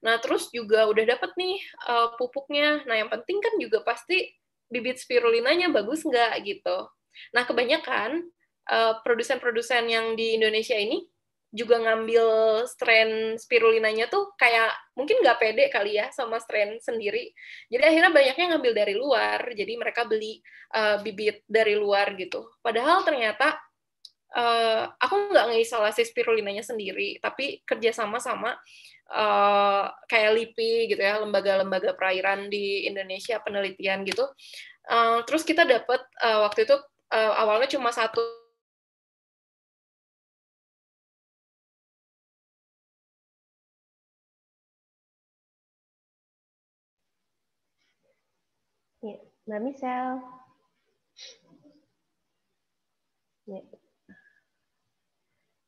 Nah, terus juga udah dapet nih uh, pupuknya. Nah, yang penting kan juga pasti bibit spirulinanya bagus nggak gitu. Nah, kebanyakan eh, produsen-produsen yang di Indonesia ini juga ngambil strain spirulinanya tuh kayak mungkin nggak pede kali ya sama strain sendiri. Jadi akhirnya banyaknya ngambil dari luar, jadi mereka beli uh, bibit dari luar gitu. Padahal ternyata uh, aku nggak ngeisolasi spirulinanya sendiri, tapi kerjasama sama uh, kayak LIPI gitu ya, lembaga-lembaga perairan di Indonesia penelitian gitu. Uh, terus kita dapat uh, eh, waktu itu uh, awalnya cuma satu Ya, Mbak Michelle. Ya.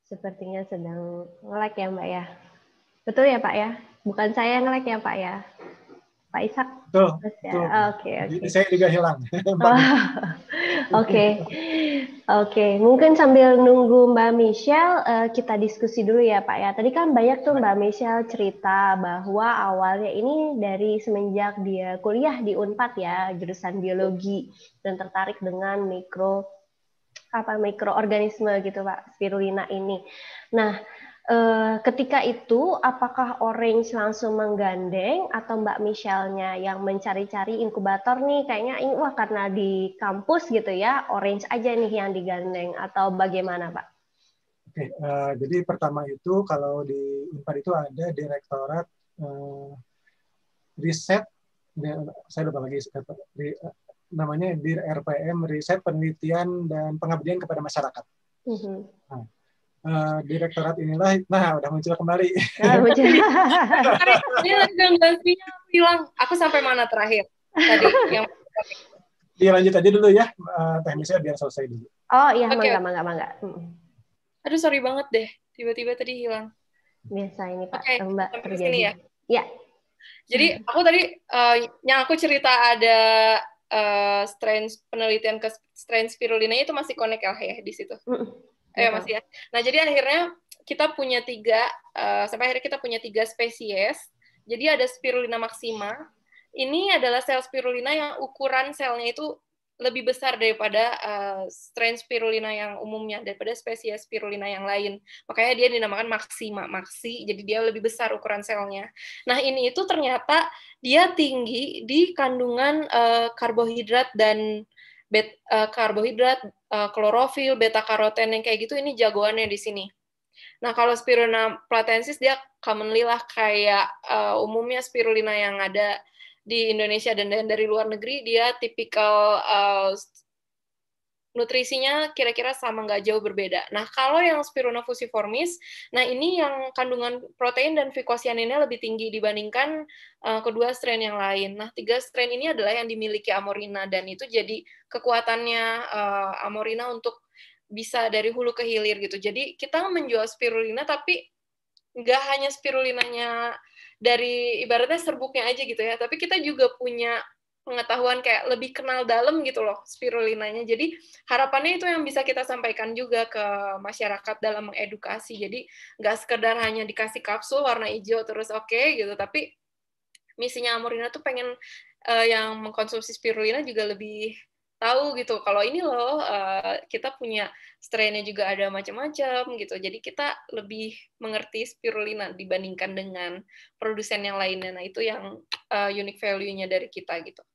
Sepertinya sedang ngelag ya Mbak ya. Betul ya Pak ya? Bukan saya yang ngelek ya Pak ya? Pak Ishak? Betul. Ya? Oke, ya? oke. Okay, okay. Saya juga hilang. Oh, oke. Oke, mungkin sambil nunggu Mbak Michelle, eh, kita diskusi dulu ya Pak ya. Tadi kan banyak tuh Mbak Michelle cerita bahwa awalnya ini dari semenjak dia kuliah di UNPAD ya, jurusan biologi, dan tertarik dengan mikro apa mikroorganisme gitu Pak, spirulina ini. Nah, Eh, ketika itu apakah Orange langsung menggandeng atau Mbak Michelle-nya yang mencari-cari inkubator nih kayaknya ini wah karena di kampus gitu ya Orange aja nih yang digandeng atau bagaimana Pak? Oke, uh, jadi pertama itu kalau di Unpad itu ada Direktorat uh, Riset, saya lupa lagi di, RPM Riset Penelitian dan Pengabdian kepada Masyarakat. Mm -hmm. nah, uh, direktorat inilah nah udah muncul kembali. Nah, bilang aku sampai mana terakhir tadi yang Iya lanjut aja dulu ya uh, teknisnya biar selesai dulu. Oh iya okay. mangga mangga mangga. Hmm. Aduh sorry banget deh tiba-tiba tadi hilang. Biasa ini Pak okay, Mbak terjadi. Ya. ya. Jadi mm. aku tadi uh, yang aku cerita ada uh, strain penelitian ke strain spirulina itu masih connect lah ya di situ. Hmm eh masih ya. Nah jadi akhirnya kita punya tiga uh, sampai akhirnya kita punya tiga spesies. Jadi ada spirulina maxima. Ini adalah sel spirulina yang ukuran selnya itu lebih besar daripada uh, strain spirulina yang umumnya daripada spesies spirulina yang lain. Makanya dia dinamakan maxima, maxi. Jadi dia lebih besar ukuran selnya. Nah, ini itu ternyata dia tinggi di kandungan uh, karbohidrat dan bet, uh, karbohidrat, uh, klorofil, beta karoten yang kayak gitu ini jagoannya di sini. Nah, kalau spirulina platensis dia commonly lah kayak uh, umumnya spirulina yang ada di Indonesia dan, dari luar negeri dia tipikal uh, nutrisinya kira-kira sama nggak jauh berbeda. Nah, kalau yang Spirulina fusiformis, nah ini yang kandungan protein dan fikosianinnya lebih tinggi dibandingkan uh, kedua strain yang lain. Nah, tiga strain ini adalah yang dimiliki Amorina dan itu jadi kekuatannya uh, Amorina untuk bisa dari hulu ke hilir gitu. Jadi kita menjual spirulina tapi nggak hanya spirulinanya dari ibaratnya serbuknya aja gitu ya, tapi kita juga punya pengetahuan kayak lebih kenal dalam gitu loh spirulinanya. Jadi harapannya itu yang bisa kita sampaikan juga ke masyarakat dalam mengedukasi. Jadi nggak sekedar hanya dikasih kapsul warna hijau terus oke okay, gitu, tapi misinya Amorina tuh pengen uh, yang mengkonsumsi spirulina juga lebih tahu gitu kalau ini loh uh, kita punya strainnya juga ada macam-macam gitu jadi kita lebih mengerti spirulina dibandingkan dengan produsen yang lainnya nah itu yang uh, unique value-nya dari kita gitu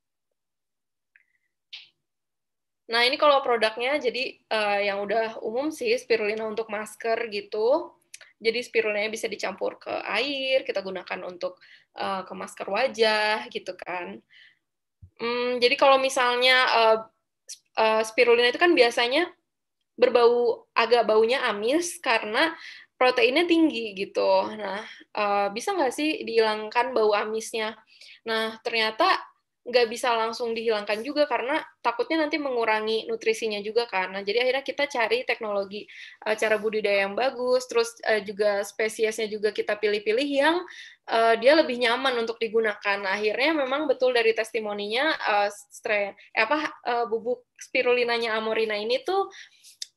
Nah, ini kalau produknya jadi uh, yang udah umum sih spirulina untuk masker gitu. Jadi spirulina bisa dicampur ke air, kita gunakan untuk uh, ke masker wajah gitu kan. Hmm, jadi kalau misalnya uh, uh, spirulina itu kan biasanya berbau agak baunya amis karena proteinnya tinggi gitu. Nah, uh, bisa nggak sih dihilangkan bau amisnya? Nah, ternyata nggak bisa langsung dihilangkan juga karena takutnya nanti mengurangi nutrisinya juga karena jadi akhirnya kita cari teknologi uh, cara budidaya yang bagus, terus uh, juga spesiesnya juga kita pilih-pilih yang uh, dia lebih nyaman untuk digunakan. Nah, akhirnya memang betul dari testimoninya uh, stre, eh, apa uh, bubuk spirulinanya amorina ini tuh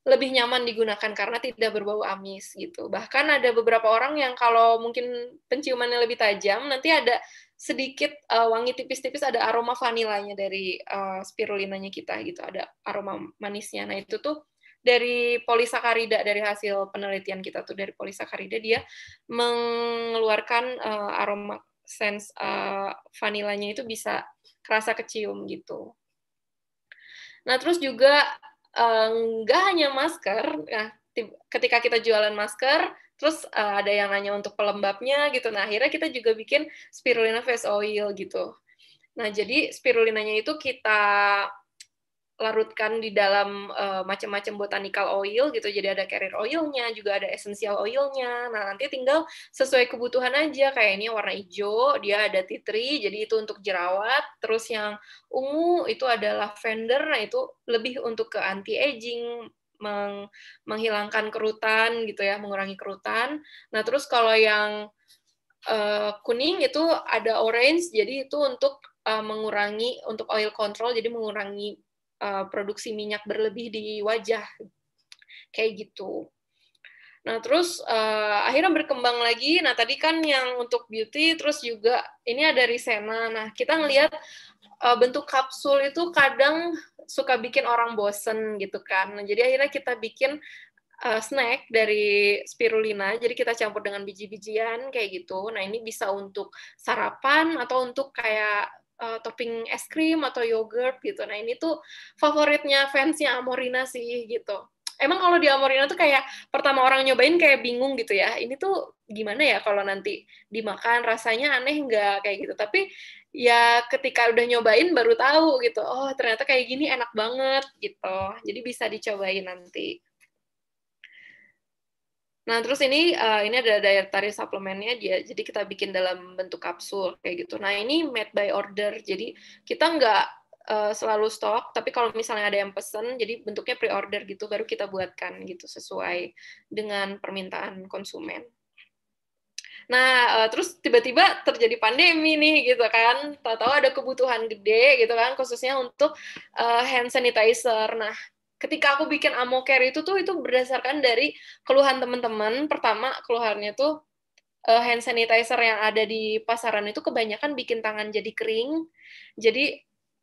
lebih nyaman digunakan karena tidak berbau amis gitu. Bahkan ada beberapa orang yang kalau mungkin penciumannya lebih tajam, nanti ada sedikit uh, wangi tipis-tipis ada aroma vanilanya dari uh, spirulinanya kita gitu ada aroma manisnya nah itu tuh dari polisakarida dari hasil penelitian kita tuh dari polisakarida dia mengeluarkan uh, aroma sense uh, vanilanya itu bisa kerasa kecium gitu nah terus juga nggak uh, hanya masker nah ketika kita jualan masker terus uh, ada yang nanya untuk pelembabnya gitu nah akhirnya kita juga bikin spirulina face oil gitu nah jadi spirulinanya itu kita larutkan di dalam uh, macam-macam botanical oil gitu. Jadi ada carrier oilnya, juga ada essential oilnya. Nah nanti tinggal sesuai kebutuhan aja. Kayak ini warna hijau, dia ada tea tree, jadi itu untuk jerawat. Terus yang ungu itu adalah lavender, nah itu lebih untuk ke anti aging, meng, menghilangkan kerutan gitu ya, mengurangi kerutan. Nah, terus kalau yang uh, kuning itu ada orange, jadi itu untuk uh, mengurangi untuk oil control, jadi mengurangi uh, produksi minyak berlebih di wajah. Kayak gitu. Nah, terus uh, akhirnya berkembang lagi. Nah, tadi kan yang untuk beauty, terus juga ini ada Risena. Nah, kita ngelihat uh, bentuk kapsul itu kadang suka bikin orang bosen gitu kan. Nah, jadi akhirnya kita bikin uh, snack dari spirulina. Jadi kita campur dengan biji-bijian kayak gitu. Nah, ini bisa untuk sarapan atau untuk kayak uh, topping es krim atau yogurt gitu. Nah, ini tuh favoritnya fansnya Amorina sih gitu. Emang kalau di Amorina tuh kayak pertama orang nyobain kayak bingung gitu ya. Ini tuh gimana ya kalau nanti dimakan rasanya aneh nggak kayak gitu. Tapi ya ketika udah nyobain baru tahu gitu oh ternyata kayak gini enak banget gitu jadi bisa dicobain nanti nah terus ini uh, ini ada daya tarik suplemennya dia jadi kita bikin dalam bentuk kapsul kayak gitu nah ini made by order jadi kita nggak uh, selalu stok tapi kalau misalnya ada yang pesen jadi bentuknya pre order gitu baru kita buatkan gitu sesuai dengan permintaan konsumen Nah, uh, terus tiba-tiba terjadi pandemi nih gitu kan. Tahu-tahu ada kebutuhan gede gitu kan khususnya untuk uh, hand sanitizer. Nah, ketika aku bikin Amocare itu tuh itu berdasarkan dari keluhan teman-teman. Pertama, keluhannya tuh uh, hand sanitizer yang ada di pasaran itu kebanyakan bikin tangan jadi kering. Jadi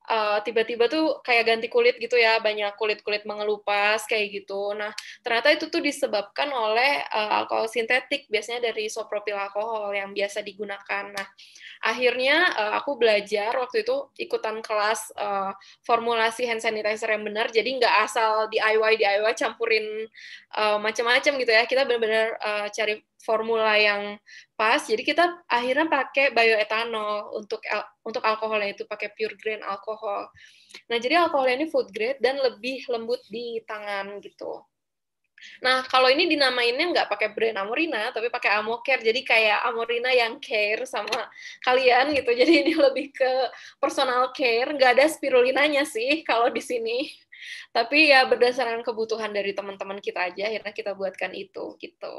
tiba eh, tiba-tiba tuh kayak ganti kulit gitu ya banyak kulit-kulit mengelupas kayak gitu nah ternyata itu tuh disebabkan oleh uh, alkohol sintetik biasanya dari isopropil alkohol yang biasa digunakan nah akhirnya uh, aku belajar waktu itu ikutan kelas uh, formulasi hand sanitizer yang benar jadi nggak asal DIY DIY campurin uh, macam-macam gitu ya kita benar-benar uh, cari formula yang pas. Jadi kita akhirnya pakai bioetanol untuk untuk alkoholnya itu pakai pure grain alkohol. Nah, jadi alkoholnya ini food grade dan lebih lembut di tangan gitu. Nah, kalau ini dinamainnya nggak pakai brand Amorina, tapi pakai Amocare. Jadi kayak Amorina yang care sama kalian gitu. Jadi ini lebih ke personal care. Nggak ada spirulinanya sih kalau di sini. Tapi ya berdasarkan kebutuhan dari teman-teman kita aja, akhirnya kita buatkan itu gitu.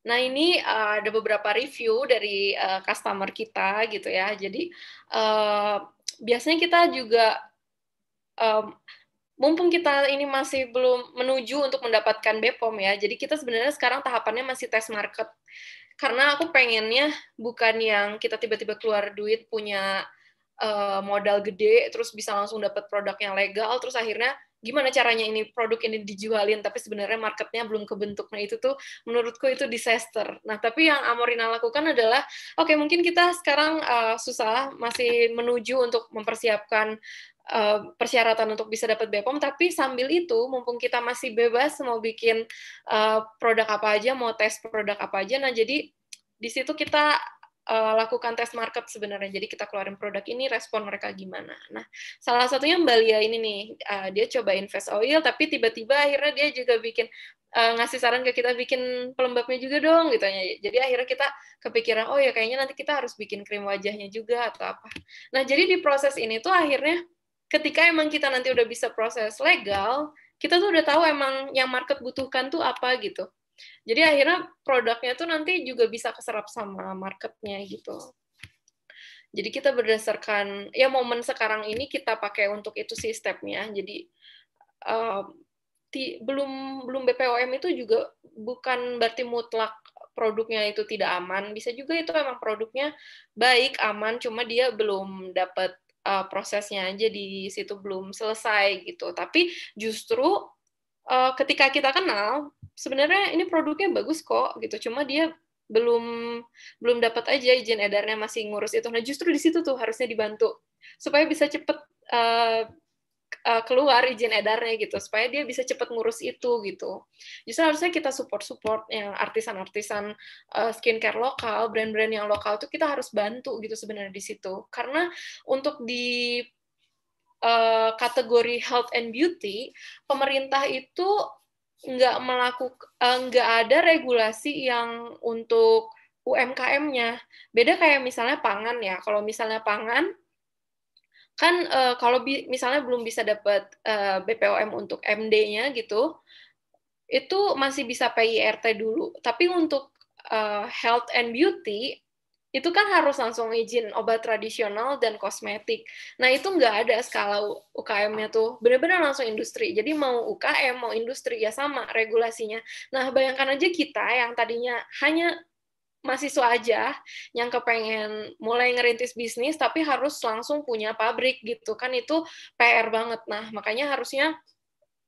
Nah, ini uh, ada beberapa review dari uh, customer kita gitu ya. Jadi uh, biasanya kita juga um, mumpung kita ini masih belum menuju untuk mendapatkan BPOM ya. Jadi kita sebenarnya sekarang tahapannya masih tes market. Karena aku pengennya bukan yang kita tiba-tiba keluar duit punya uh, modal gede terus bisa langsung dapat produk yang legal terus akhirnya gimana caranya ini produk ini dijualin tapi sebenarnya marketnya belum kebentuk nah itu tuh menurutku itu disaster nah tapi yang Amorina lakukan adalah oke okay, mungkin kita sekarang uh, susah masih menuju untuk mempersiapkan Uh, persyaratan untuk bisa dapat BPOM, tapi sambil itu mumpung kita masih bebas mau bikin uh, produk apa aja, mau tes produk apa aja, nah jadi di situ kita uh, lakukan tes market sebenarnya. Jadi kita keluarin produk ini, respon mereka gimana. Nah, salah satunya Mbak Lia ini nih, uh, dia coba invest oil, tapi tiba-tiba akhirnya dia juga bikin uh, ngasih saran ke kita bikin pelembabnya juga dong gitu aja ya. Jadi akhirnya kita kepikiran oh ya kayaknya nanti kita harus bikin krim wajahnya juga atau apa. Nah, jadi di proses ini tuh akhirnya ketika emang kita nanti udah bisa proses legal, kita tuh udah tahu emang yang market butuhkan tuh apa gitu. Jadi akhirnya produknya tuh nanti juga bisa keserap sama marketnya gitu. Jadi kita berdasarkan ya momen sekarang ini kita pakai untuk itu sih stepnya. Jadi um, ti, belum belum BPOM itu juga bukan berarti mutlak produknya itu tidak aman. Bisa juga itu emang produknya baik aman, cuma dia belum dapat uh, eh, prosesnya aja di situ belum selesai gitu. Tapi justru eh, ketika kita kenal sebenarnya ini produknya bagus kok gitu cuma dia belum belum dapat aja izin edarnya masih ngurus itu nah justru di situ tuh harusnya dibantu supaya bisa cepet uh, keluar izin edarnya gitu supaya dia bisa cepet ngurus itu gitu justru harusnya kita support support yang artisan-artisan eh, skincare lokal brand-brand yang lokal tuh kita harus bantu gitu sebenarnya di situ karena untuk di uh, kategori health and beauty pemerintah itu nggak melakukan eh, nggak ada regulasi yang untuk UMKM-nya. Beda kayak misalnya pangan ya. Kalau misalnya pangan kan uh, kalau bi misalnya belum bisa dapat uh, eh, BPOM untuk MD-nya gitu, itu masih bisa PIRT dulu. Tapi untuk uh, health and beauty itu kan harus langsung izin obat tradisional dan kosmetik. Nah, itu nggak ada skala UKM-nya tuh. Bener-bener langsung industri. Jadi mau UKM, mau industri, ya sama regulasinya. Nah, bayangkan aja kita yang tadinya hanya mahasiswa aja yang kepengen mulai ngerintis bisnis, tapi harus langsung punya pabrik gitu. Kan itu PR banget. Nah, makanya harusnya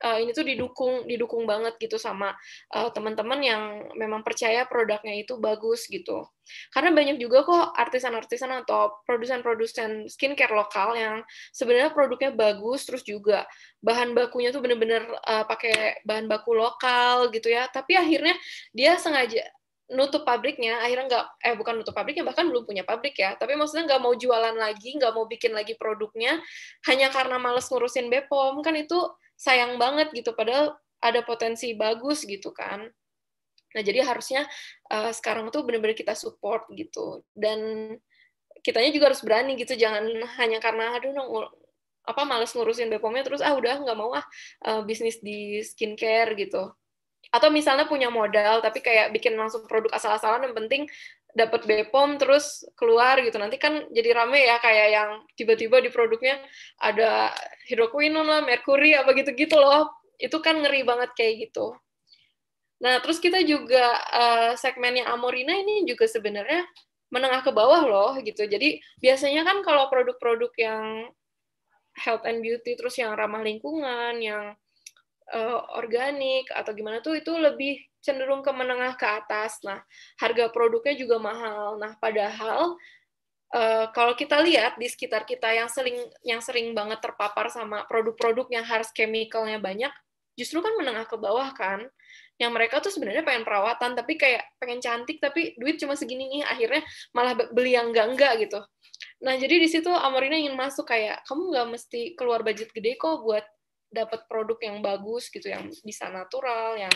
uh, ini tuh didukung didukung banget gitu sama uh, teman-teman yang memang percaya produknya itu bagus gitu karena banyak juga kok artisan-artisan atau produsen-produsen skincare lokal yang sebenarnya produknya bagus terus juga bahan bakunya tuh bener-bener uh, pakai bahan baku lokal gitu ya tapi akhirnya dia sengaja nutup pabriknya akhirnya nggak eh bukan nutup pabriknya bahkan belum punya pabrik ya tapi maksudnya nggak mau jualan lagi nggak mau bikin lagi produknya hanya karena males ngurusin Bepom kan itu sayang banget gitu padahal ada potensi bagus gitu kan nah jadi harusnya uh, sekarang tuh benar-benar kita support gitu dan kitanya juga harus berani gitu jangan hanya karena aduh nong, apa males ngurusin BPOM-nya terus ah udah nggak mau ah uh, bisnis di skincare gitu atau misalnya punya modal tapi kayak bikin langsung produk asal-asalan yang penting dapat BPOM terus keluar gitu nanti kan jadi rame ya kayak yang tiba-tiba di produknya ada hidroquinone lah, merkuri apa gitu-gitu loh itu kan ngeri banget kayak gitu. Nah terus kita juga uh, segmennya Amorina ini juga sebenarnya menengah ke bawah loh gitu. Jadi biasanya kan kalau produk-produk yang health and beauty terus yang ramah lingkungan, yang uh, organik atau gimana tuh itu lebih cenderung ke menengah ke atas. Nah, harga produknya juga mahal. Nah, padahal uh, kalau kita lihat di sekitar kita yang sering yang sering banget terpapar sama produk-produk yang harus chemicalnya banyak, justru kan menengah ke bawah kan. Yang mereka tuh sebenarnya pengen perawatan, tapi kayak pengen cantik, tapi duit cuma segini nih, akhirnya malah beli yang enggak-enggak gitu. Nah, jadi di situ Amorina ingin masuk kayak, kamu nggak mesti keluar budget gede kok buat dapat produk yang bagus gitu yang bisa natural yang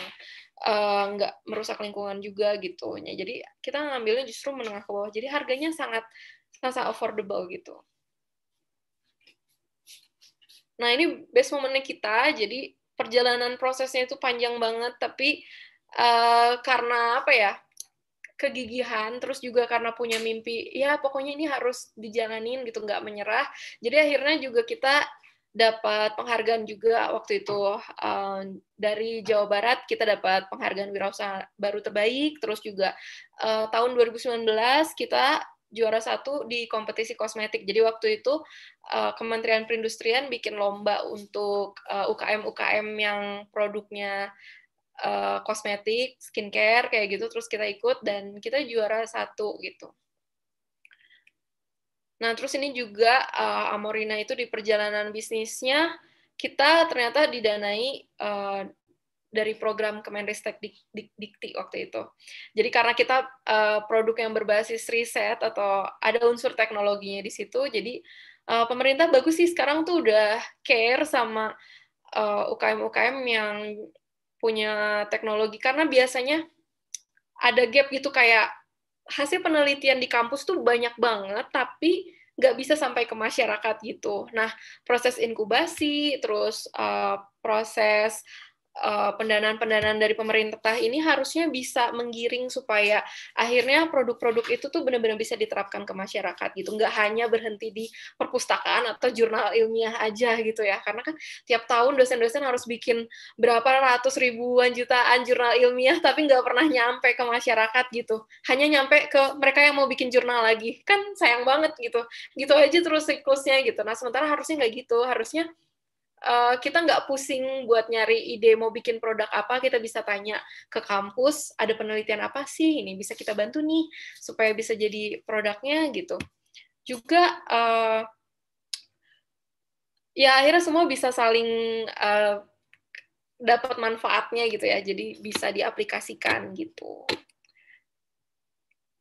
eh, nggak uh, merusak lingkungan juga gitu ya jadi kita ngambilnya justru menengah ke bawah jadi harganya sangat sangat affordable gitu nah ini best momennya kita jadi perjalanan prosesnya itu panjang banget tapi uh, karena apa ya kegigihan terus juga karena punya mimpi ya pokoknya ini harus dijalanin gitu nggak menyerah jadi akhirnya juga kita dapat penghargaan juga waktu itu um, dari Jawa Barat kita dapat penghargaan wirausaha baru terbaik terus juga uh, tahun 2019 kita juara satu di kompetisi kosmetik jadi waktu itu uh, Kementerian Perindustrian bikin lomba untuk eh, ukm UKM UKM yang produknya uh, kosmetik skincare kayak gitu terus kita ikut dan kita juara satu gitu Nah, terus ini juga uh, Amorina itu di perjalanan bisnisnya kita ternyata didanai uh, dari program Kemenristek Dik, Dik, Dikti waktu itu. Jadi karena kita uh, produk yang berbasis riset atau ada unsur teknologinya di situ, jadi uh, pemerintah bagus sih sekarang tuh udah care sama UKM-UKM uh, UKM -UKM yang punya teknologi karena biasanya ada gap gitu kayak hasil penelitian di kampus tuh banyak banget, tapi nggak bisa sampai ke masyarakat gitu. Nah, proses inkubasi, terus uh, proses Eh, pendanaan-pendanaan dari pemerintah ini harusnya bisa menggiring supaya akhirnya produk-produk itu tuh benar-benar bisa diterapkan ke masyarakat gitu nggak hanya berhenti di perpustakaan atau jurnal ilmiah aja gitu ya karena kan tiap tahun dosen-dosen harus bikin berapa ratus ribuan jutaan jurnal ilmiah tapi nggak pernah nyampe ke masyarakat gitu hanya nyampe ke mereka yang mau bikin jurnal lagi kan sayang banget gitu gitu aja terus siklusnya gitu nah sementara harusnya nggak gitu harusnya Uh, kita nggak pusing buat nyari ide mau bikin produk apa, kita bisa tanya ke kampus, ada penelitian apa sih ini bisa kita bantu nih supaya bisa jadi produknya gitu. Juga uh, ya akhirnya semua bisa saling uh, dapat manfaatnya gitu ya, jadi bisa diaplikasikan gitu.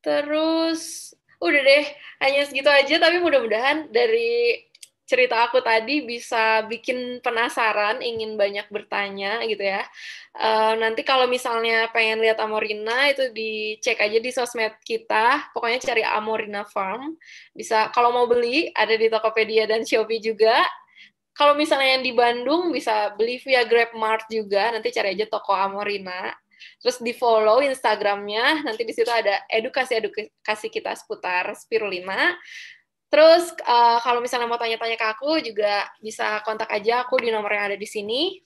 Terus udah deh, hanya segitu aja tapi mudah-mudahan dari cerita aku tadi bisa bikin penasaran, ingin banyak bertanya gitu ya. Uh, nanti kalau misalnya pengen lihat Amorina itu dicek aja di sosmed kita, pokoknya cari Amorina Farm. Bisa kalau mau beli ada di Tokopedia dan Shopee juga. Kalau misalnya yang di Bandung bisa beli via grab mart juga, nanti cari aja toko Amorina. Terus di follow Instagramnya, nanti di situ ada edukasi-edukasi kita seputar spirulina Terus uh, kalau misalnya mau tanya-tanya ke aku juga bisa kontak aja aku di nomor yang ada di sini.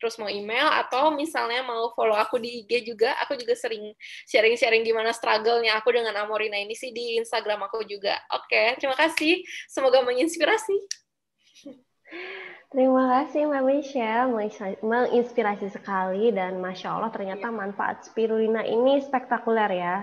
Terus mau email atau misalnya mau follow aku di IG juga. Aku juga sering sharing-sharing gimana struggle-nya aku dengan Amorina ini sih di Instagram aku juga. Oke, okay, terima kasih. Semoga menginspirasi. Terima kasih Mbak Michelle, menginspirasi sekali dan Masya Allah ternyata iya. manfaat spirulina ini spektakuler ya.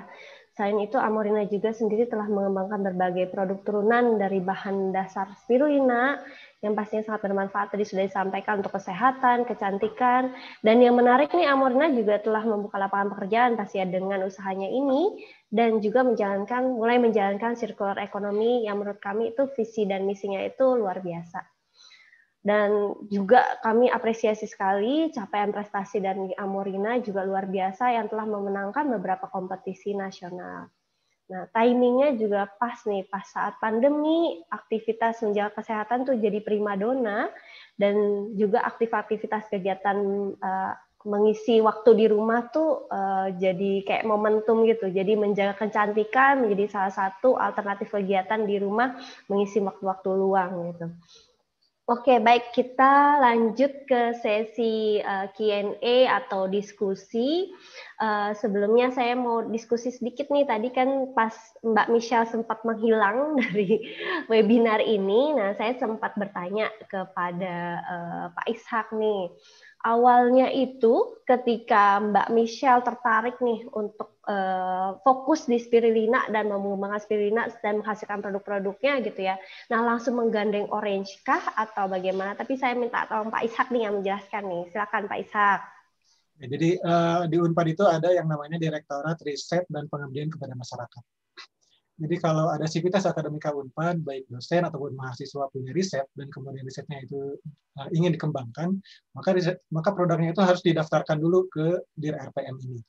Selain itu, Amorina juga sendiri telah mengembangkan berbagai produk turunan dari bahan dasar spirulina yang pastinya sangat bermanfaat tadi sudah disampaikan untuk kesehatan, kecantikan, dan yang menarik nih Amorina juga telah membuka lapangan pekerjaan pasti ya dengan usahanya ini dan juga menjalankan mulai menjalankan circular ekonomi yang menurut kami itu visi dan misinya itu luar biasa dan juga kami apresiasi sekali capaian prestasi dan Amorina juga luar biasa yang telah memenangkan beberapa kompetisi nasional. Nah, timingnya juga pas nih, pas saat pandemi, aktivitas menjaga kesehatan tuh jadi primadona dan juga aktif aktivitas kegiatan uh, mengisi waktu di rumah tuh uh, jadi kayak momentum gitu. Jadi menjaga kecantikan menjadi salah satu alternatif kegiatan di rumah mengisi waktu-waktu luang gitu. Oke, baik kita lanjut ke sesi uh, eh, Q&A atau diskusi. Uh, sebelumnya saya mau diskusi sedikit nih tadi kan pas Mbak Michelle sempat menghilang dari webinar ini, nah saya sempat bertanya kepada uh, Pak Ishak nih. Awalnya itu ketika Mbak Michelle tertarik nih untuk uh, fokus di spirulina dan mengembangkan spirulina dan menghasilkan produk-produknya gitu ya. Nah langsung menggandeng orange kah atau bagaimana? Tapi saya minta tolong Pak Ishak nih yang menjelaskan nih. Silakan Pak Ishak. Ya, jadi uh, di Unpad itu ada yang namanya Direktorat Riset dan Pengabdian kepada Masyarakat. Jadi kalau ada sivitas akademika Unpad, baik dosen ataupun mahasiswa punya riset dan kemudian risetnya itu eh, ingin dikembangkan, maka riset, maka produknya itu harus didaftarkan dulu ke RPM ini.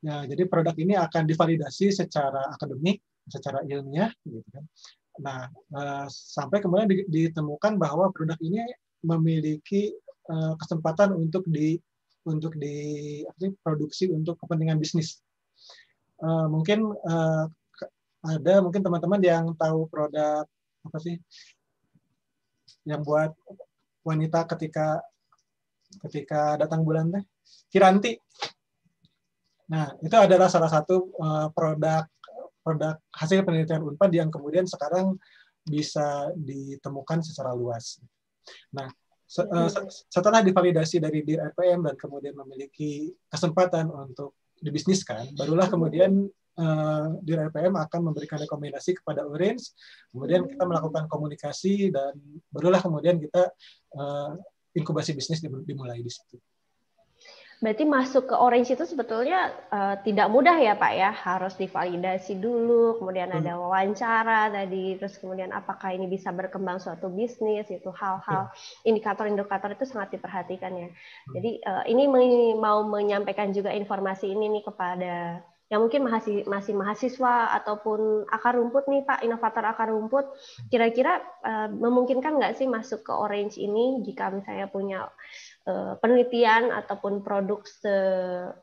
Ya, jadi produk ini akan divalidasi secara akademik, secara ilmiah, gitu kan. Nah, eh, sampai kemudian ditemukan bahwa produk ini memiliki eh, kesempatan untuk di untuk diproduksi untuk kepentingan bisnis. Eh, mungkin ada mungkin teman-teman yang tahu produk apa sih yang buat wanita ketika ketika datang bulan teh kiranti Nah, itu adalah salah satu eh, produk produk hasil penelitian Unpad yang kemudian sekarang bisa ditemukan secara luas. Nah, eh, hmm. setelah divalidasi dari dir RPM dan kemudian memiliki kesempatan untuk dibisniskan, barulah hmm. kemudian uh, eh, RPM akan memberikan rekomendasi kepada Orange, kemudian kita hmm. melakukan komunikasi dan barulah kemudian kita inkubasi bisnis dimulai di situ. Berarti masuk ke Orange itu sebetulnya uh, tidak mudah ya Pak ya, harus divalidasi dulu, kemudian ada hmm. wawancara tadi, terus kemudian apakah ini bisa berkembang suatu bisnis, itu hal-hal ya. indikator-indikator itu sangat diperhatikan ya. Hmm. Jadi uh, ini mau menyampaikan juga informasi ini nih kepada yang mungkin masih masih mahasiswa ataupun akar rumput nih Pak, inovator akar rumput, hmm. kira-kira uh, memungkinkan nggak sih masuk ke Orange ini jika misalnya punya Eh, penelitian ataupun produk se,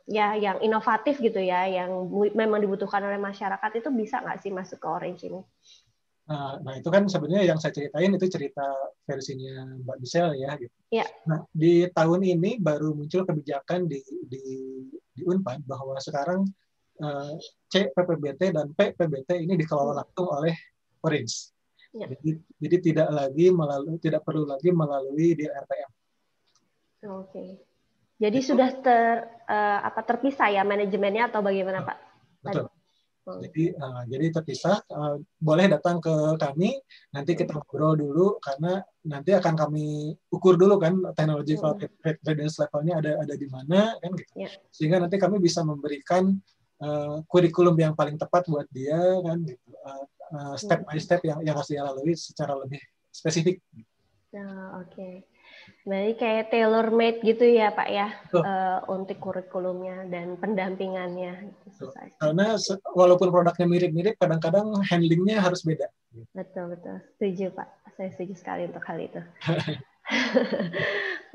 ya yang inovatif gitu ya yang memang dibutuhkan oleh masyarakat itu bisa nggak sih masuk ke Orange ini? Nah, nah itu kan sebenarnya yang saya ceritain itu cerita versinya Mbak Bisel ya gitu. Ya. Nah di tahun ini baru muncul kebijakan di di, di Unpad bahwa sekarang eh, C PPBT dan ppbt ini dikelola hmm. langsung oleh Orange. Ya. Jadi, jadi tidak lagi melalui tidak perlu lagi melalui di RTM Oke. Okay. Jadi Itu, sudah ter uh, apa terpisah ya manajemennya atau bagaimana Pak? Betul. Hmm. Jadi uh, jadi terpisah. Uh, boleh datang ke kami. Nanti kita ngobrol dulu karena nanti akan kami ukur dulu kan teknologi hmm. readiness levelnya ada ada di mana kan gitu. Yeah. Sehingga nanti kami bisa memberikan uh, kurikulum yang paling tepat buat dia kan gitu. uh, step hmm. by step yang yang harus dia lalui secara lebih spesifik. Nah, oke. Okay. Jadi nah, kayak tailor made gitu ya Pak ya uh, untuk kurikulumnya dan pendampingannya. Gitu, betul. Karena walaupun produknya mirip-mirip, kadang-kadang handlingnya harus beda. Betul betul, setuju Pak. Saya setuju sekali untuk hal itu.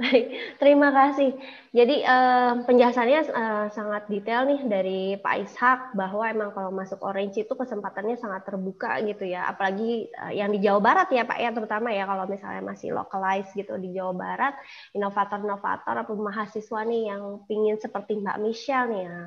Baik, terima kasih. Jadi eh, penjelasannya eh, sangat detail nih dari Pak Ishak bahwa emang kalau masuk Orange itu kesempatannya sangat terbuka gitu ya, apalagi eh, yang di Jawa Barat ya Pak ya terutama ya kalau misalnya masih localized gitu di Jawa Barat, inovator-inovator atau mahasiswa nih yang pingin seperti Mbak Michelle nih ya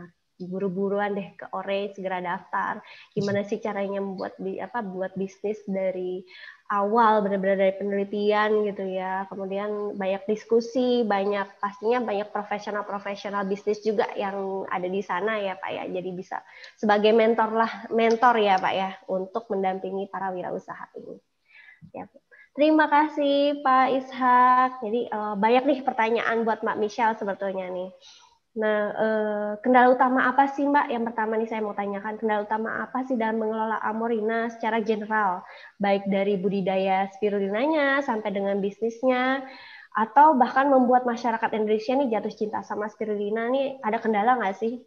buru-buruan deh ke Orange segera daftar. Gimana sih caranya membuat apa buat bisnis dari awal benar-benar dari penelitian gitu ya. Kemudian banyak diskusi, banyak pastinya banyak profesional-profesional bisnis juga yang ada di sana ya Pak ya. Jadi bisa sebagai mentor lah, mentor ya Pak ya untuk mendampingi para wirausaha ini. Ya. Terima kasih Pak Ishak. Jadi eh, banyak nih pertanyaan buat Mbak Michelle sebetulnya nih. Nah, eh, kendala utama apa sih Mbak? Yang pertama nih saya mau tanyakan, kendala utama apa sih dalam mengelola Amorina secara general? Baik dari budidaya spirulinanya sampai dengan bisnisnya, atau bahkan membuat masyarakat Indonesia nih jatuh cinta sama spirulina nih ada kendala nggak sih?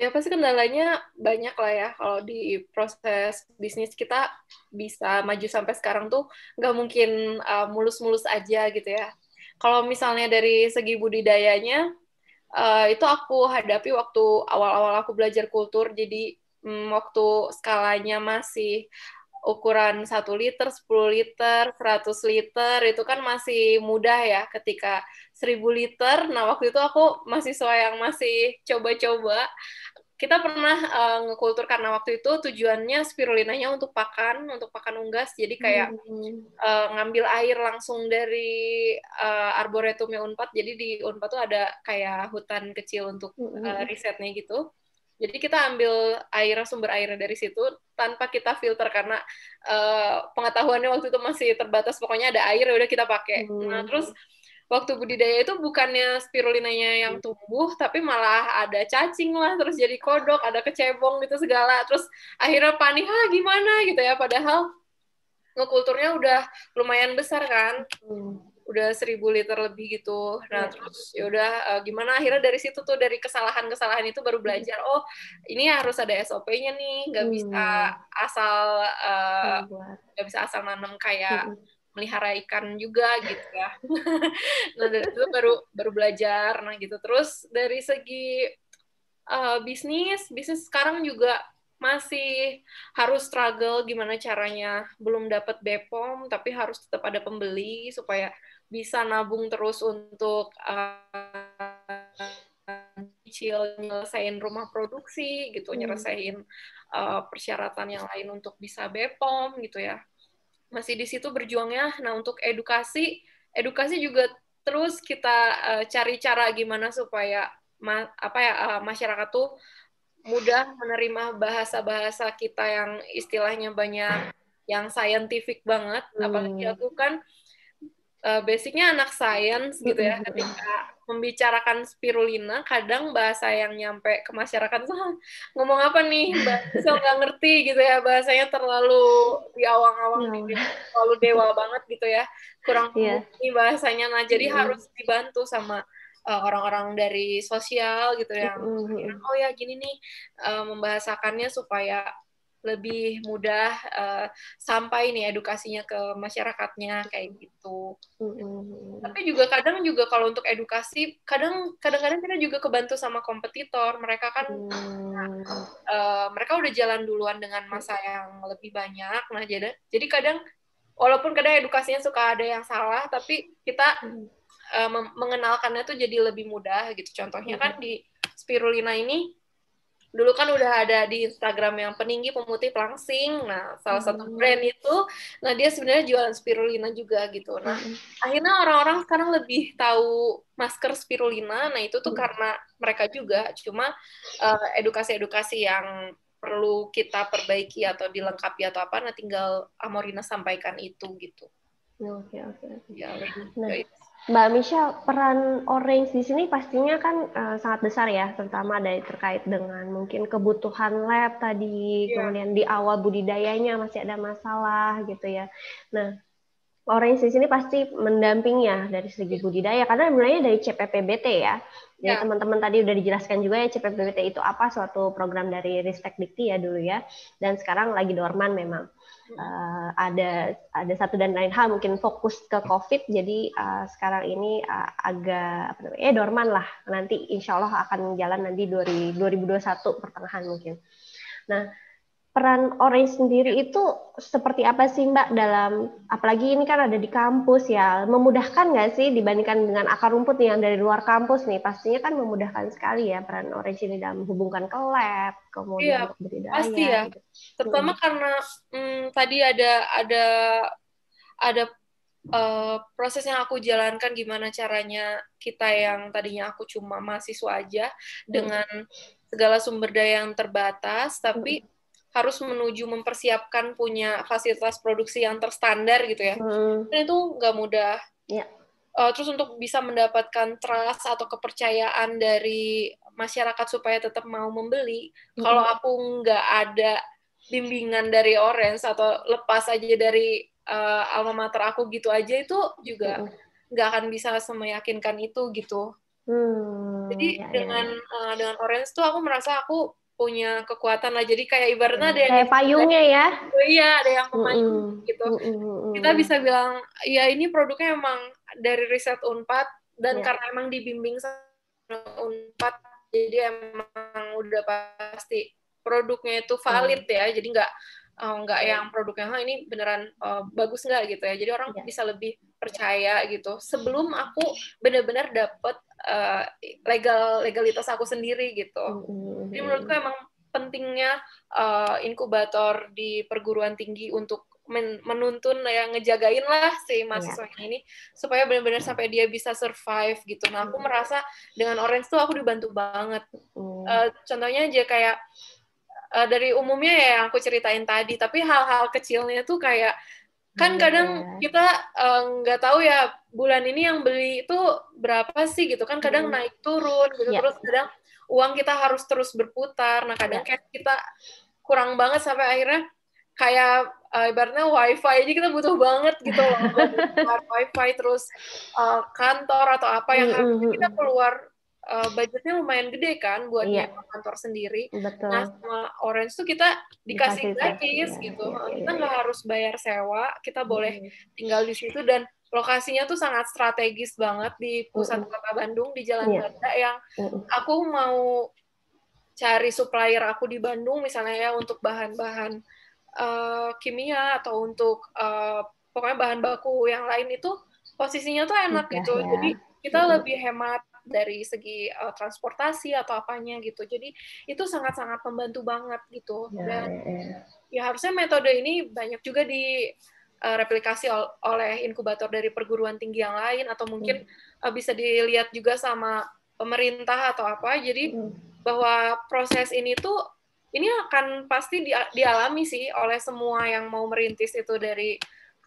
Ya pasti kendalanya banyak lah ya kalau di proses bisnis kita bisa maju sampai sekarang tuh nggak mungkin mulus eh, mulus-mulus aja gitu ya kalau misalnya dari segi budidayanya, uh, itu aku hadapi waktu awal-awal aku belajar kultur, jadi um, waktu skalanya masih ukuran 1 liter, 10 liter, 100 liter, itu kan masih mudah ya ketika 1000 liter. Nah, waktu itu aku masih mahasiswa yang masih coba-coba, kita pernah uh, eh, ngekultur karena waktu itu tujuannya spirulinanya untuk pakan, untuk pakan unggas. Jadi kayak hmm. uh, ngambil air langsung dari uh, arboretumnya Unpad. Jadi di Unpad tuh ada kayak hutan kecil untuk hmm. uh, risetnya gitu. Jadi kita ambil air sumber airnya dari situ tanpa kita filter karena uh, pengetahuannya waktu itu masih terbatas. Pokoknya ada air ya udah kita pakai. Nah, hmm. Nah, terus waktu budidaya itu bukannya spirulinanya yang iya. tumbuh tapi malah ada cacing lah terus jadi kodok ada kecebong gitu segala terus akhirnya panik ah gimana gitu ya padahal ngekulturnya udah lumayan besar kan udah seribu liter lebih gitu nah iya. terus ya udah uh, gimana akhirnya dari situ tuh dari kesalahan-kesalahan itu baru iya. belajar oh ini harus ada SOP-nya nih nggak bisa asal eh, nggak uh, bisa asal nanam kayak hmm melihara ikan juga gitu ya. nah dari itu baru baru belajar nah gitu terus dari segi uh, bisnis bisnis sekarang juga masih harus struggle gimana caranya belum dapat BPOM tapi harus tetap ada pembeli supaya bisa nabung terus untuk uh, nyelesain rumah produksi gitu hmm. nyelesain uh, persyaratan yang lain untuk bisa BPOM gitu ya masih di situ berjuangnya. Nah, untuk edukasi, edukasi juga terus kita uh, cari cara gimana supaya ma apa ya uh, masyarakat tuh mudah menerima bahasa-bahasa kita yang istilahnya banyak yang scientific banget. Hmm. Apalagi aku kan uh, basicnya anak sains gitu ya ketika membicarakan spirulina kadang bahasa yang nyampe ke masyarakat tuh ngomong apa nih bahasa nggak ngerti gitu ya bahasanya terlalu diawang-awang iya, awang Gitu, terlalu dewa banget gitu ya kurang yeah. Iya. bahasanya nah jadi yeah. harus dibantu sama orang eh, orang-orang dari sosial gitu yang mm-hmm. oh ya gini nih uh, membahasakannya supaya lebih mudah uh, sampai nih edukasinya ke masyarakatnya kayak gitu. Mm-hmm. Tapi juga kadang juga kalau untuk edukasi kadang kadang-kadang kita juga kebantu sama kompetitor. Mereka kan mm. uh, mereka udah jalan duluan dengan masa yang lebih banyak. Nah jadi jadi kadang walaupun kadang edukasinya suka ada yang salah tapi kita mm. uh, mengenalkannya tuh jadi lebih mudah gitu. Contohnya mm-hmm. kan di spirulina ini dulu kan udah ada di Instagram yang peninggi pemutih pelangsing. Nah, salah satu hmm. brand itu, nah dia sebenarnya jualan spirulina juga gitu. Nah, hmm. akhirnya orang-orang sekarang lebih tahu masker spirulina. Nah, itu tuh hmm. karena mereka juga cuma eh, edukasi-edukasi uh, yang perlu kita perbaiki atau dilengkapi atau apa, nah tinggal Amorina sampaikan itu gitu. Oke, oke. Ya, Mbak Misha peran Orange di sini pastinya kan uh, sangat besar ya, terutama dari terkait dengan mungkin kebutuhan lab tadi, yeah. kemudian di awal budidayanya masih ada masalah gitu ya. Nah, Orange di sini pasti ya dari segi iya. budidaya, karena mulainya dari CPPBT ya. ya. teman-teman tadi udah dijelaskan juga ya CPPBT itu apa, suatu program dari Ristek Dikti ya dulu ya, dan sekarang lagi dorman memang uh, ada ada satu dan lain hal mungkin fokus ke COVID jadi uh, sekarang ini uh, agak apa namanya eh dorman lah nanti insya Allah akan jalan nanti 2021 pertengahan mungkin. Nah peran Orange sendiri ya. itu seperti apa sih Mbak dalam apalagi ini kan ada di kampus ya memudahkan nggak sih dibandingkan dengan akar rumput yang dari luar kampus nih pastinya kan memudahkan sekali ya peran Orange ini dalam menghubungkan ke lab kemudian iya, budidaya pasti ya gitu. terutama hmm. karena hmm, tadi ada ada ada uh, proses yang aku jalankan gimana caranya kita yang tadinya aku cuma mahasiswa aja hmm. dengan segala sumber daya yang terbatas tapi hmm harus menuju mempersiapkan punya fasilitas produksi yang terstandar gitu ya. Hmm. Dan itu nggak mudah. Yeah. Ya. Uh, terus untuk bisa mendapatkan trust atau kepercayaan dari masyarakat supaya tetap mau membeli, hmm. kalau aku nggak ada bimbingan dari Orange atau lepas aja dari uh, alma mater aku gitu aja itu juga hmm. nggak hmm. akan bisa semeyakinkan itu gitu. Hmm, Jadi ya, ya. uh, dengan Orange tuh aku merasa aku punya kekuatan lah jadi kayak ibaratnya ada yang kayak payungnya ya ya iya ada yang pemain -hmm. gitu mm -hmm. kita bisa bilang ya ini produknya emang dari riset unpad dan yeah. karena emang dibimbing sama unpad jadi emang udah pasti produknya itu valid mm. ya jadi nggak uh, nggak yeah. yang produknya oh, ini beneran uh, bagus nggak gitu ya jadi orang yeah. bisa lebih iya. percaya gitu iya. sebelum aku bener-bener dapet uh, legal legalitas aku sendiri gitu mm-hmm. jadi mm. menurutku emang pentingnya uh, inkubator di perguruan tinggi untuk men- menuntun yang ngejagain lah si iya. mahasiswa yeah. ini supaya benar-benar sampai dia bisa survive gitu. Nah aku merasa dengan Orange tuh aku dibantu banget. Mm. Uh, contohnya aja kayak uh, dari umumnya ya yang aku ceritain tadi tapi hal-hal kecilnya tuh kayak kan iya, kadang iya. kita eh, nggak uh, tahu ya bulan ini yang beli itu berapa sih gitu kan kadang mm. naik turun gitu yeah. terus kadang uang kita harus terus berputar nah kadang yeah. kayak kita kurang banget sampai akhirnya kayak uh, ibaratnya wifi aja kita butuh banget gitu loh wifi terus uh, kantor atau apa yang harus kita keluar uh, budgetnya lumayan gede kan buat iya. kantor sendiri. Betul. Nah sama Orange tuh kita dikasih, dikasih gratis iya. gitu, iya, kita iya. nggak iya. harus bayar sewa, kita boleh tinggal di situ dan lokasinya tuh sangat strategis banget di pusat mm -hmm. kota Bandung di Jalan yeah. Belanda yang mm -hmm. aku mau cari supplier aku di Bandung misalnya ya untuk bahan-bahan uh, kimia atau untuk uh, pokoknya bahan baku yang lain itu posisinya tuh enak gitu ya. jadi kita mm lebih hemat dari segi uh, transportasi atau apanya gitu. Jadi itu sangat-sangat membantu banget gitu. Ya, Dan yeah, ya. ya harusnya metode ini banyak juga di eh, replikasi oleh inkubator dari perguruan tinggi yang lain atau mungkin mm. bisa dilihat juga sama pemerintah atau apa. Jadi mm. bahwa proses ini tuh ini akan pasti dialami sih oleh semua yang mau merintis itu dari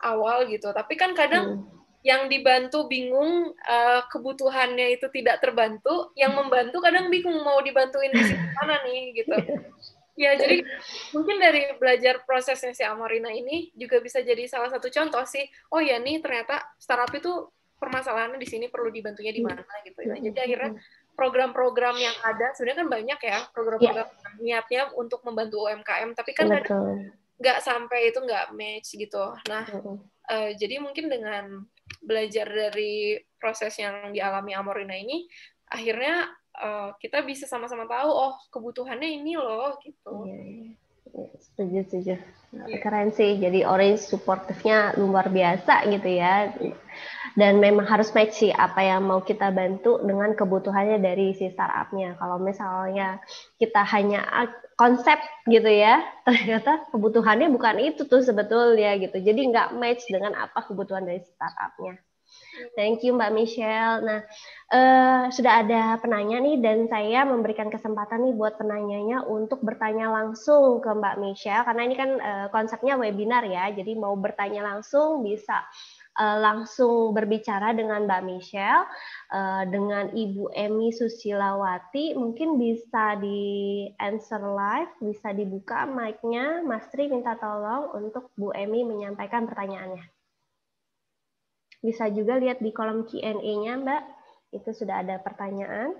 awal gitu. Tapi kan kadang hmm yang dibantu bingung uh, kebutuhannya itu tidak terbantu yang membantu kadang bingung mau dibantuin di sini mana nih gitu ya jadi mungkin dari belajar prosesnya si Amorina ini juga bisa jadi salah satu contoh sih oh ya nih ternyata startup itu permasalahannya di sini perlu dibantunya di mana gitu ya jadi akhirnya program-program yang ada sebenarnya kan banyak ya program-program yeah. niatnya untuk membantu UMKM tapi kan nggak sampai itu nggak match gitu nah uh, jadi mungkin dengan belajar dari proses yang dialami Amorina ini akhirnya uh, kita bisa sama-sama tahu oh kebutuhannya ini loh gitu iya, iya. setuju setuju iya. keren sih jadi orange supportive-nya luar biasa gitu ya dan memang harus match sih apa yang mau kita bantu dengan kebutuhannya dari si startupnya. Kalau misalnya kita hanya ah, konsep gitu ya, ternyata kebutuhannya bukan itu tuh sebetulnya gitu. Jadi nggak match dengan apa kebutuhan dari startupnya. Thank you Mbak Michelle. Nah, uh, sudah ada penanya nih dan saya memberikan kesempatan nih buat penanyanya untuk bertanya langsung ke Mbak Michelle karena ini kan uh, konsepnya webinar ya. Jadi mau bertanya langsung bisa uh, langsung berbicara dengan Mbak Michelle, uh, dengan Ibu Emi Susilawati. Mungkin bisa di answer live, bisa dibuka mic-nya. Mas Tri minta tolong untuk Bu Emi menyampaikan pertanyaannya. Bisa juga lihat di kolom Q&A-nya, Mbak. Itu sudah ada pertanyaan.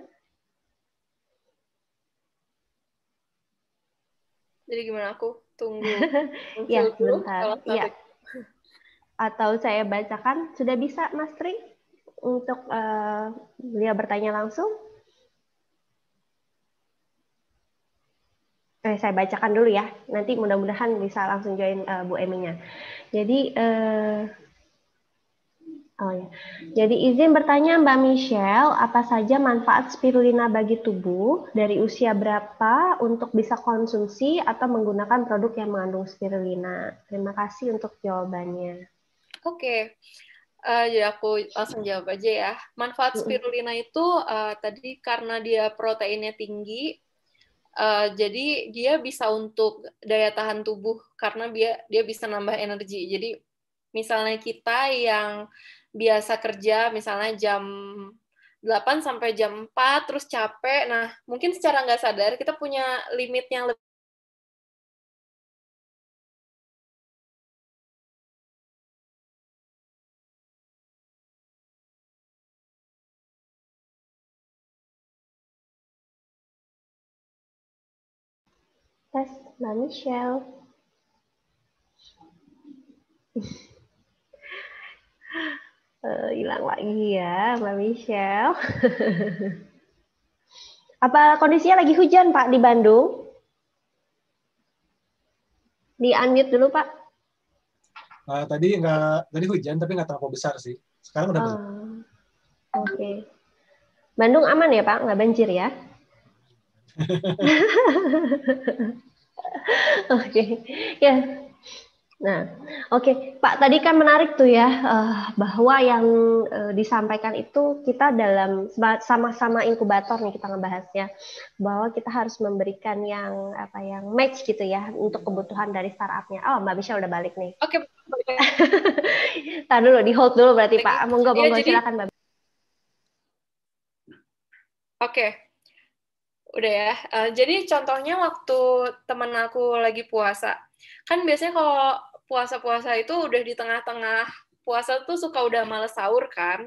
Jadi gimana aku tunggu? ya, sebentar. Iya atau saya bacakan sudah bisa Mas Tri untuk uh, beliau bertanya langsung. Eh, saya bacakan dulu ya. Nanti mudah-mudahan bisa langsung join uh, Bu Eminya. Jadi uh, Oh ya. Jadi izin bertanya Mbak Michelle, apa saja manfaat spirulina bagi tubuh? Dari usia berapa untuk bisa konsumsi atau menggunakan produk yang mengandung spirulina? Terima kasih untuk jawabannya. Oke. Okay. Uh, ya aku langsung jawab aja ya. Manfaat spirulina itu uh, tadi karena dia proteinnya tinggi, uh, jadi dia bisa untuk daya tahan tubuh karena dia dia bisa nambah energi. Jadi misalnya kita yang biasa kerja misalnya jam 8 sampai jam 4 terus capek. Nah, mungkin secara nggak sadar kita punya limit yang lebih Tes Mbak Michelle. uh, hilang lagi ya Mbak Michelle. Apa kondisinya lagi hujan Pak di Bandung? Di unmute dulu Pak. Uh, tadi nggak tadi hujan tapi nggak terlalu besar sih. Sekarang udah. Uh, Oke. Okay. Bandung aman ya Pak, nggak banjir ya? Oke, okay. ya. Nah, oke, okay. Pak. Tadi kan menarik tuh ya uh, bahwa yang uh, disampaikan itu kita dalam sama-sama inkubator nih kita ngebahasnya bahwa kita harus memberikan yang apa yang match gitu ya untuk kebutuhan dari startupnya. Oh, Mbak Bisha udah balik nih. Oke. Okay. Tahan dulu, di hold dulu berarti Pak. Monggo, monggo ya, jadi... silakan Mbak. Oke. Okay Udah ya. Uh, jadi contohnya waktu temen aku lagi puasa. Kan biasanya kalau puasa-puasa itu udah di tengah-tengah puasa tuh suka udah males sahur kan.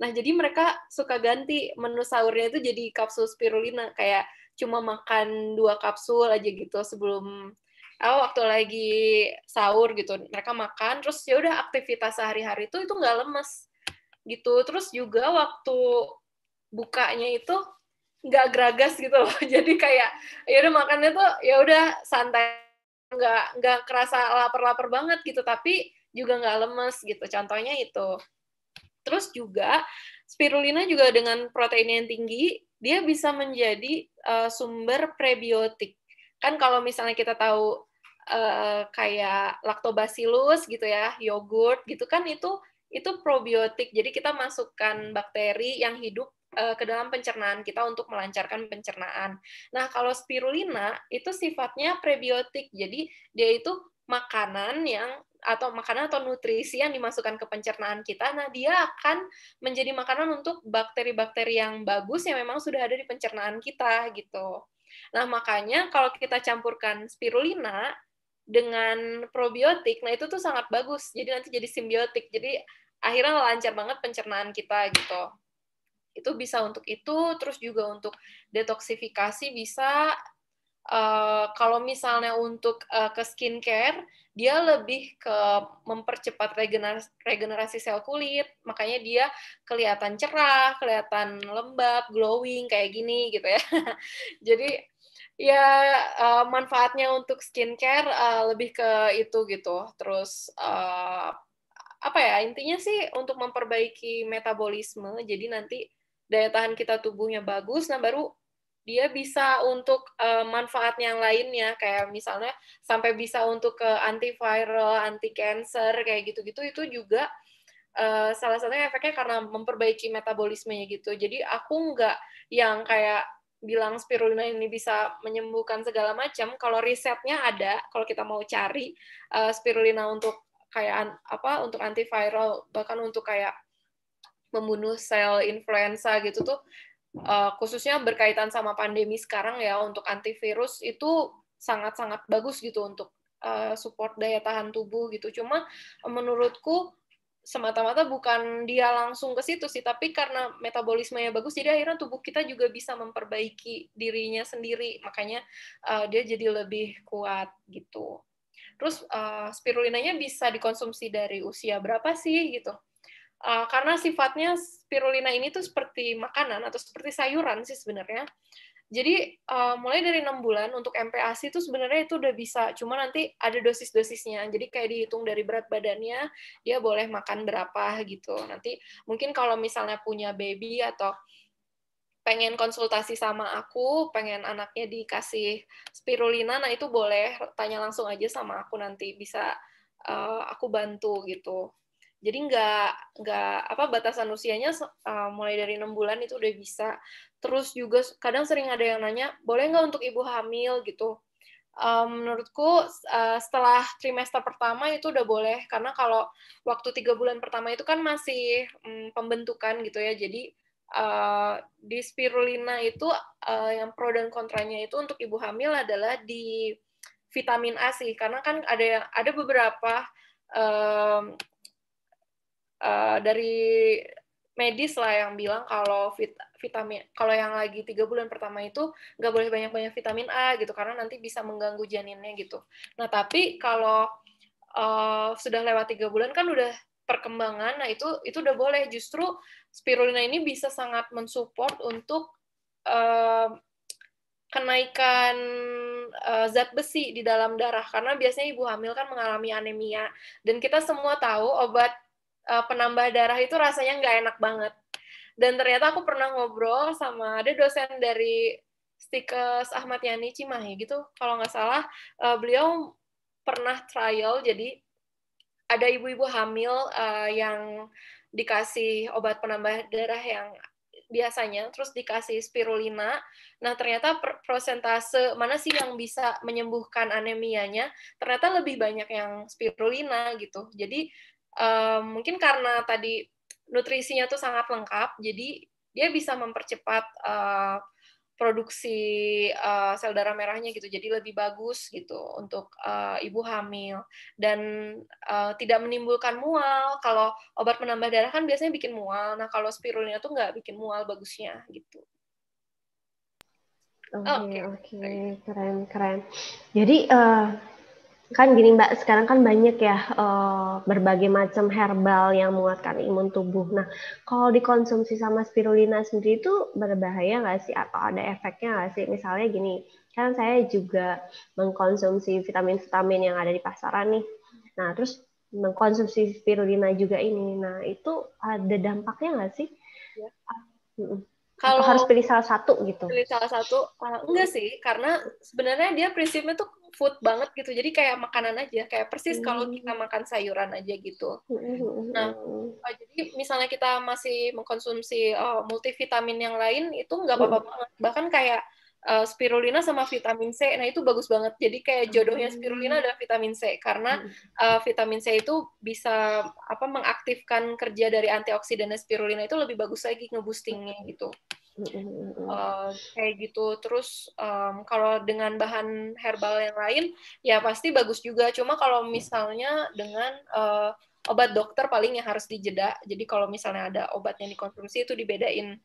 Nah, jadi mereka suka ganti menu sahurnya itu jadi kapsul spirulina kayak cuma makan dua kapsul aja gitu sebelum oh, waktu lagi sahur gitu. Mereka makan terus ya udah aktivitas sehari-hari itu itu nggak lemes gitu. Terus juga waktu bukanya itu nggak geragas gitu loh jadi kayak ya udah makannya tuh ya udah santai nggak nggak kerasa lapar-lapar banget gitu tapi juga nggak lemes gitu contohnya itu terus juga spirulina juga dengan protein yang tinggi dia bisa menjadi uh, sumber prebiotik kan kalau misalnya kita tahu uh, kayak lactobacillus gitu ya yogurt gitu kan itu itu probiotik jadi kita masukkan bakteri yang hidup Eh, ke dalam pencernaan kita untuk melancarkan pencernaan. Nah, kalau spirulina itu sifatnya prebiotik. Jadi dia itu makanan yang atau makanan atau nutrisi yang dimasukkan ke pencernaan kita, nah dia akan menjadi makanan untuk bakteri-bakteri yang bagus yang memang sudah ada di pencernaan kita gitu. Nah makanya kalau kita campurkan spirulina dengan probiotik, nah itu tuh sangat bagus. Jadi nanti jadi simbiotik. Jadi akhirnya lancar banget pencernaan kita gitu itu bisa untuk itu terus juga untuk detoksifikasi bisa Uh, kalau misalnya untuk uh, ke skincare, dia lebih ke mempercepat regenerasi, regenerasi sel kulit, makanya dia kelihatan cerah, kelihatan lembab, glowing kayak gini gitu ya. Jadi ya uh, manfaatnya untuk skincare uh, lebih ke itu gitu. Terus uh, apa ya intinya sih untuk memperbaiki metabolisme. Jadi nanti daya tahan kita tubuhnya bagus, nah baru dia bisa untuk uh, eh, manfaat yang lainnya kayak misalnya sampai bisa untuk ke uh, antiviral, anti cancer kayak gitu-gitu itu juga uh, salah satunya efeknya karena memperbaiki metabolismenya gitu. Jadi aku nggak yang kayak bilang spirulina ini bisa menyembuhkan segala macam. Kalau risetnya ada, kalau kita mau cari uh, spirulina untuk kayak apa untuk antiviral bahkan untuk kayak membunuh sel influenza gitu tuh uh, khususnya berkaitan sama pandemi sekarang ya untuk antivirus itu sangat-sangat bagus gitu untuk uh, support daya tahan tubuh gitu. Cuma menurutku semata-mata bukan dia langsung ke situ sih, tapi karena metabolismenya bagus, jadi akhirnya tubuh kita juga bisa memperbaiki dirinya sendiri, makanya uh, dia jadi lebih kuat gitu. Terus uh, spirulinanya bisa dikonsumsi dari usia berapa sih gitu? Uh, karena sifatnya spirulina ini tuh seperti makanan atau seperti sayuran sih sebenarnya. Jadi uh, mulai dari enam bulan untuk MPASI itu sebenarnya itu udah bisa, cuma nanti ada dosis-dosisnya. Jadi kayak dihitung dari berat badannya, dia boleh makan berapa gitu. Nanti mungkin kalau misalnya punya baby atau pengen konsultasi sama aku, pengen anaknya dikasih spirulina, nah itu boleh tanya langsung aja sama aku nanti bisa uh, aku bantu gitu jadi nggak nggak apa batasan usianya uh, mulai dari enam bulan itu udah bisa terus juga kadang sering ada yang nanya boleh nggak untuk ibu hamil gitu um, menurutku uh, setelah trimester pertama itu udah boleh karena kalau waktu tiga bulan pertama itu kan masih um, pembentukan gitu ya jadi Uh, di spirulina itu uh, yang pro dan kontranya itu untuk ibu hamil adalah di vitamin A sih karena kan ada ada beberapa uh, Eh, dari medis lah yang bilang kalau vit, vitamin kalau yang lagi tiga bulan pertama itu nggak boleh banyak banyak vitamin A gitu karena nanti bisa mengganggu janinnya gitu. Nah tapi kalau uh, sudah lewat tiga bulan kan udah perkembangan, nah itu itu udah boleh justru spirulina ini bisa sangat mensupport untuk uh, kenaikan uh, zat besi di dalam darah karena biasanya ibu hamil kan mengalami anemia dan kita semua tahu obat uh, penambah darah itu rasanya nggak enak banget. Dan ternyata aku pernah ngobrol sama ada dosen dari Stikes Ahmad Yani Cimahi gitu, kalau nggak salah uh, beliau pernah trial jadi ada ibu-ibu hamil uh, yang dikasih obat penambah darah yang biasanya terus dikasih spirulina. Nah, ternyata persentase mana sih yang bisa menyembuhkan anemianya? Ternyata lebih banyak yang spirulina gitu. Jadi um, mungkin karena tadi nutrisinya tuh sangat lengkap, jadi dia bisa mempercepat uh, produksi uh, sel darah merahnya gitu, jadi lebih bagus gitu untuk uh, ibu hamil dan uh, tidak menimbulkan mual. Kalau obat penambah darah kan biasanya bikin mual, nah kalau spirulina tuh nggak bikin mual bagusnya gitu. Oke, okay, oke, okay. okay. keren, keren. Jadi uh, kan gini Mbak, sekarang kan banyak ya uh, berbagai macam herbal yang menguatkan imun tubuh. Nah, kalau dikonsumsi sama spirulina sendiri itu berbahaya nggak sih atau ada efeknya nggak sih? Misalnya gini, kan saya juga mengkonsumsi vitamin-vitamin yang ada di pasaran nih. Nah, terus mengkonsumsi spirulina juga ini. Nah, itu ada dampaknya nggak sih? Ya kalau harus pilih salah satu gitu pilih salah satu uh, enggak sih karena sebenarnya dia prinsipnya tuh food banget gitu jadi kayak makanan aja kayak persis hmm. kalau kita makan sayuran aja gitu hmm. nah uh, jadi misalnya kita masih mengkonsumsi oh, multivitamin yang lain itu nggak apa-apa hmm. banget bahkan kayak uh, spirulina sama vitamin C. Nah, itu bagus banget. Jadi kayak hmm. jodohnya spirulina adalah vitamin C karena uh, vitamin C itu bisa apa mengaktifkan kerja dari antioksidan spirulina itu lebih bagus lagi ngeboostingnya gitu. Uh, kayak gitu terus um, kalau dengan bahan herbal yang lain ya pasti bagus juga cuma kalau misalnya dengan uh, obat dokter paling yang harus dijeda jadi kalau misalnya ada obat yang dikonsumsi itu dibedain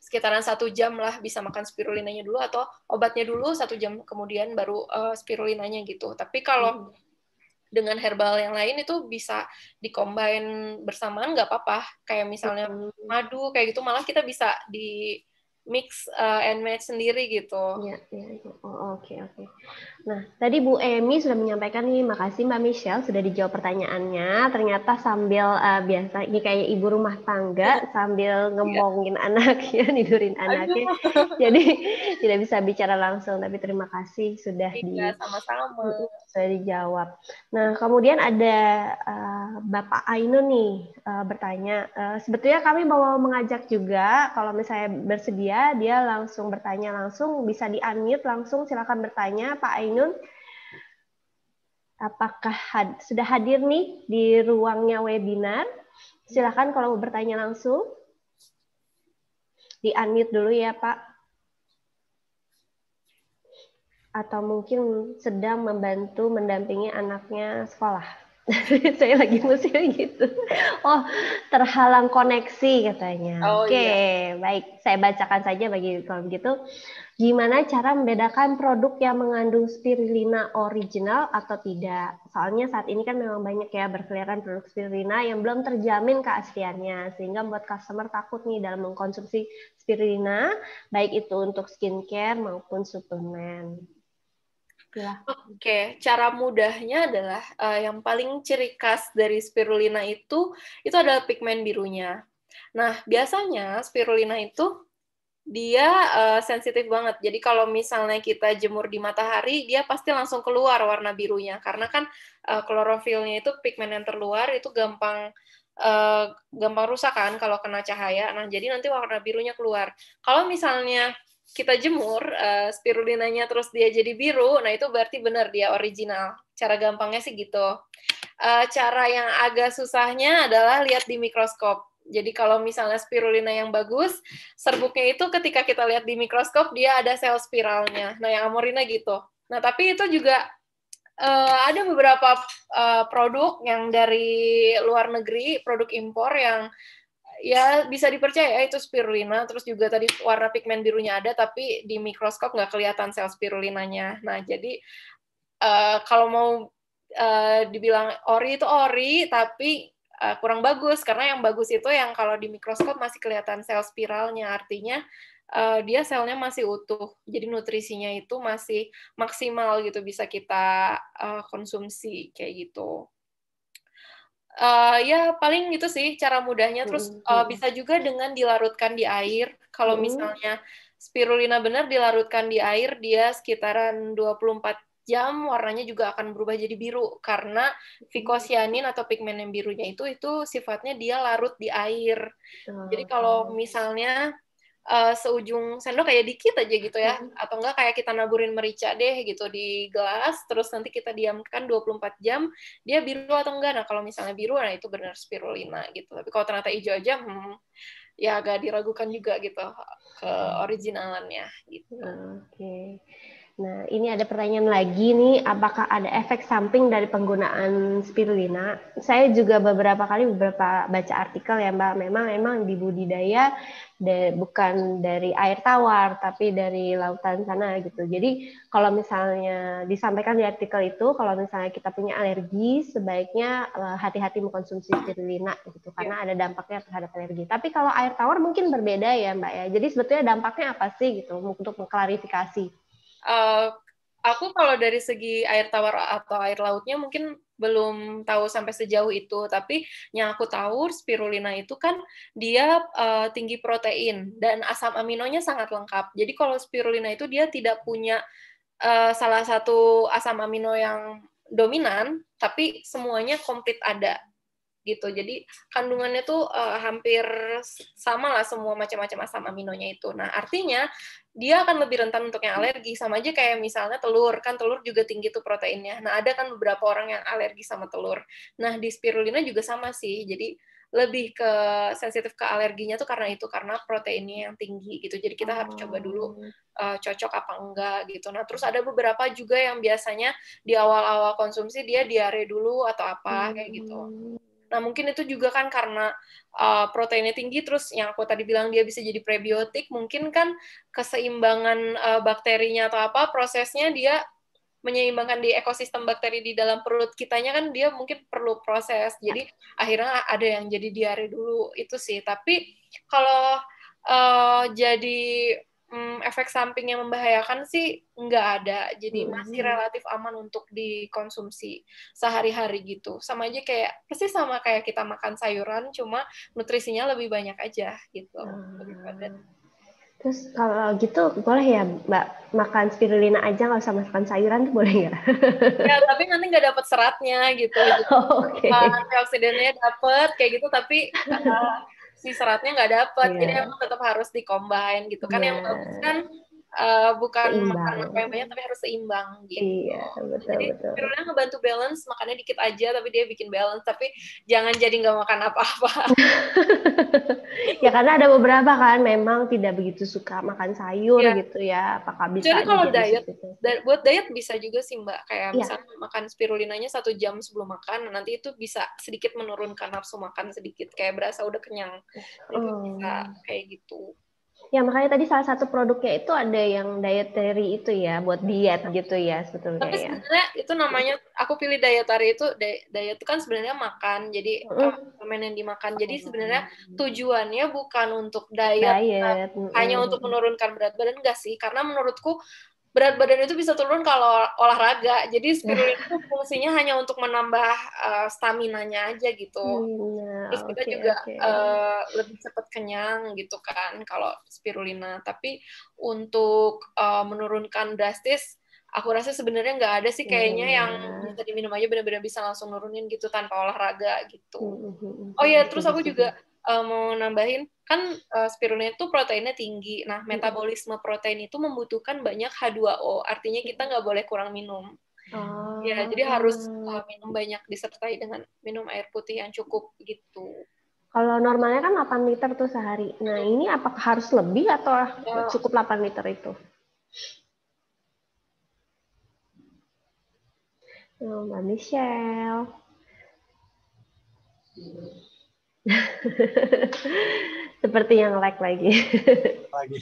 sekitaran satu jam lah bisa makan spirulinanya dulu atau obatnya dulu satu jam kemudian baru uh, spirulinanya gitu. Tapi kalau hmm dengan herbal yang lain itu bisa dikombain bersamaan nggak apa-apa kayak misalnya hmm. madu kayak gitu malah kita bisa di mix uh, eh, and match sendiri gitu. Iya, iya. iya. Oh, oke, oke. Nah, tadi Bu Emi sudah menyampaikan nih, makasih Mbak Michelle sudah dijawab pertanyaannya. Ternyata sambil uh, biasa ini kayak ibu rumah tangga sambil iya. ngemongin yeah. anaknya, nidurin anaknya. Jadi tidak bisa bicara langsung, tapi terima kasih sudah iya, di sama-sama sudah dijawab. Nah, kemudian ada uh, Bapak Aino nih uh, bertanya, uh, sebetulnya kami bawa mengajak juga kalau misalnya bersedia dia langsung bertanya langsung bisa di-unmute langsung silakan bertanya Pak Aino Ainun. Apakah had sudah hadir nih di ruangnya webinar? Silakan kalau mau bertanya langsung. Di unmute dulu ya, Pak. Atau mungkin sedang membantu mendampingi anaknya sekolah. Saya lagi musim gitu. Oh, terhalang koneksi katanya. Oh, Oke, okay. iya. baik. Saya bacakan saja bagi kalau begitu gimana cara membedakan produk yang mengandung spirulina original atau tidak. Soalnya saat ini kan memang banyak ya berkeliaran produk spirulina yang belum terjamin keasliannya, sehingga buat customer takut nih dalam mengkonsumsi spirulina, baik itu untuk skincare maupun suplemen. Oke, okay. cara mudahnya adalah uh, yang paling ciri khas dari spirulina itu itu adalah pigmen birunya. Nah, biasanya spirulina itu dia uh, sensitif banget. Jadi kalau misalnya kita jemur di matahari, dia pasti langsung keluar warna birunya karena kan uh, klorofilnya itu pigmen yang terluar itu gampang uh, gampang rusak kan kalau kena cahaya. Nah, jadi nanti warna birunya keluar. Kalau misalnya kita jemur uh, spirulinanya terus dia jadi biru, nah itu berarti benar dia original. Cara gampangnya sih gitu. Uh, cara yang agak susahnya adalah lihat di mikroskop jadi kalau misalnya spirulina yang bagus, serbuknya itu ketika kita lihat di mikroskop dia ada sel spiralnya. Nah, yang amorina gitu. Nah, tapi itu juga uh, ada beberapa uh, produk yang dari luar negeri, produk impor yang ya bisa dipercaya itu spirulina terus juga tadi warna pigmen birunya ada tapi di mikroskop nggak kelihatan sel spirulinanya nah jadi uh, kalau mau uh, dibilang ori itu ori tapi uh, kurang bagus karena yang bagus itu yang kalau di mikroskop masih kelihatan sel spiralnya artinya uh, dia selnya masih utuh jadi nutrisinya itu masih maksimal gitu bisa kita uh, konsumsi kayak gitu uh, ya paling gitu sih cara mudahnya terus uh, bisa juga dengan dilarutkan di air kalau misalnya spirulina benar dilarutkan di air dia sekitaran 24 jam warnanya juga akan berubah jadi biru karena fikosianin atau pigmen yang birunya itu itu sifatnya dia larut di air. Jadi kalau misalnya uh, seujung sendok kayak dikit aja gitu ya hmm. atau enggak kayak kita naburin merica deh gitu di gelas terus nanti kita diamkan 24 jam dia biru atau enggak nah kalau misalnya biru nah itu benar spirulina gitu tapi kalau ternyata hijau aja hmm, ya agak diragukan juga gitu ke iya. originalannya gitu. Oke. Okay. Nah, ini ada pertanyaan lagi nih, apakah ada efek samping dari penggunaan spirulina? Saya juga beberapa kali beberapa baca artikel ya Mbak, memang memang dibudidaya de, bukan dari air tawar tapi dari lautan sana gitu. Jadi kalau misalnya disampaikan di artikel itu, kalau misalnya kita punya alergi, sebaiknya eh, hati-hati mengkonsumsi spirulina gitu iya. karena ada dampaknya terhadap alergi. Tapi kalau air tawar mungkin berbeda ya Mbak ya. Jadi sebetulnya dampaknya apa sih gitu untuk mengklarifikasi? uh, aku kalau dari segi air tawar atau air lautnya mungkin belum tahu sampai sejauh itu, tapi yang aku tahu spirulina itu kan dia uh, tinggi protein dan asam aminonya sangat lengkap. Jadi kalau spirulina itu dia tidak punya uh, salah satu asam amino yang dominan, tapi semuanya komplit ada gitu. Jadi kandungannya tuh uh, hampir sama lah semua macam-macam asam aminonya itu. Nah, artinya dia akan lebih rentan untuk yang alergi sama aja kayak misalnya telur kan telur juga tinggi tuh proteinnya nah ada kan beberapa orang yang alergi sama telur nah di spirulina juga sama sih jadi lebih ke sensitif ke alerginya tuh karena itu karena proteinnya yang tinggi gitu jadi kita harus coba dulu uh, cocok apa enggak gitu nah terus ada beberapa juga yang biasanya di awal-awal konsumsi dia diare dulu atau apa kayak gitu hmm. Nah, mungkin itu juga kan karena uh, proteinnya tinggi, terus yang aku tadi bilang dia bisa jadi prebiotik, mungkin kan keseimbangan uh, bakterinya atau apa, prosesnya dia menyeimbangkan di ekosistem bakteri di dalam perut kitanya kan dia mungkin perlu proses. Jadi akhirnya ada yang jadi diare dulu itu sih. Tapi kalau uh, jadi Mm, efek samping yang membahayakan sih nggak ada jadi hmm. masih relatif aman untuk dikonsumsi sehari-hari gitu sama aja kayak persis sama kayak kita makan sayuran cuma nutrisinya lebih banyak aja gitu hmm. Terus kalau gitu boleh ya Mbak makan spirulina aja nggak usah makan sayuran tuh boleh nggak? ya tapi nanti nggak dapat seratnya gitu. Oke. okay. Antioksidannya dapat kayak gitu tapi eh, si seratnya nggak dapet yeah. jadi emang tetap harus dikombain gitu kan yeah. yang iya. bagus kan uh, bukan seimbang. makan apa banyak tapi harus seimbang gitu. Iya, betul jadi, betul. Firuna ngebantu balance, makannya dikit aja tapi dia bikin balance, tapi jangan jadi nggak makan apa-apa. ya karena ada beberapa kan memang tidak begitu suka makan sayur ya. gitu ya. Apakah bisa Jadi kalau diet da buat diet bisa juga sih Mbak kayak ya. misalnya makan spirulinanya satu jam sebelum makan nanti itu bisa sedikit menurunkan nafsu makan sedikit kayak berasa udah kenyang. hmm. kayak gitu. Ya makanya tadi salah satu produknya itu ada yang dietary itu ya buat diet gitu ya sebetulnya. Tapi ya. sebenarnya itu namanya aku pilih dietary itu diet itu kan sebenarnya makan jadi mm. yang dimakan. Jadi sebenarnya tujuannya bukan untuk diet, diet. hanya untuk menurunkan berat badan enggak sih? Karena menurutku berat badan itu bisa turun kalau olahraga. Jadi spirulina itu fungsinya hanya untuk menambah uh, stamina-nya aja gitu. Yeah, Terus kita okay, juga okay. Uh, eh, lebih cepat kenyang gitu kan kalau spirulina. Tapi untuk uh, menurunkan drastis aku rasa sebenarnya nggak ada sih kayaknya yeah. yang bisa diminum aja benar-benar bisa langsung nurunin gitu tanpa olahraga gitu. Mm-hmm, mm-hmm. Oh ya, terus aku juga uh, mau nambahin kan uh, spirulina itu proteinnya tinggi. Nah, metabolisme protein itu membutuhkan banyak H2O. Artinya kita nggak boleh kurang minum. Oh. Ya, jadi harus uh, minum banyak disertai dengan minum air putih yang cukup gitu. Kalau normalnya kan 8 liter tuh sehari. Nah, ini apakah harus lebih atau oh. cukup 8 liter itu? Oh, Mbak Michelle. Seperti yang lag lagi. lagi.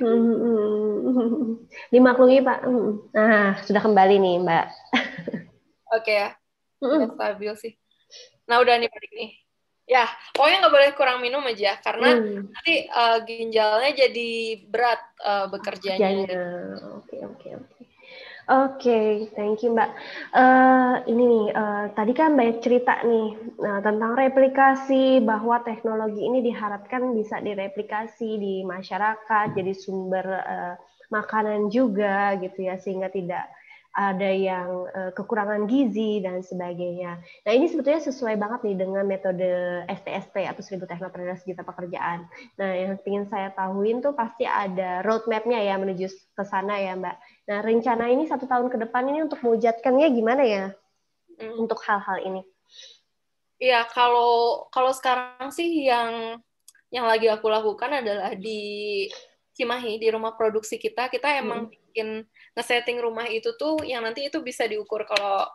Mm-hmm. Dimaklumi Pak. Mm-hmm. Nah, sudah kembali nih Mbak. Oke ya. Mm-hmm. stabil sih. Nah, udah nih balik nih. Ya, pokoknya nggak boleh kurang minum aja karena hmm. nanti uh, ginjalnya jadi berat uh, bekerjanya. Oke, oke, oke. Oke, okay, thank you Mbak. Uh, ini nih, uh, tadi kan banyak cerita nih uh, tentang replikasi bahwa teknologi ini diharapkan bisa direplikasi di masyarakat, jadi sumber uh, makanan juga gitu ya, sehingga tidak ada yang uh, kekurangan gizi dan sebagainya. Nah ini sebetulnya sesuai banget nih dengan metode STST atau Seribu Teknopreneur Sejuta Pekerjaan. Nah yang ingin saya tahuin tuh pasti ada roadmapnya ya menuju ke sana ya Mbak Nah, rencana ini satu tahun ke depan ini untuk mewujudkannya gimana ya hmm. untuk hal-hal ini? Iya, kalau kalau sekarang sih yang yang lagi aku lakukan adalah di Cimahi di rumah produksi kita, kita emang hmm. bikin ngesetting rumah itu tuh yang nanti itu bisa diukur kalau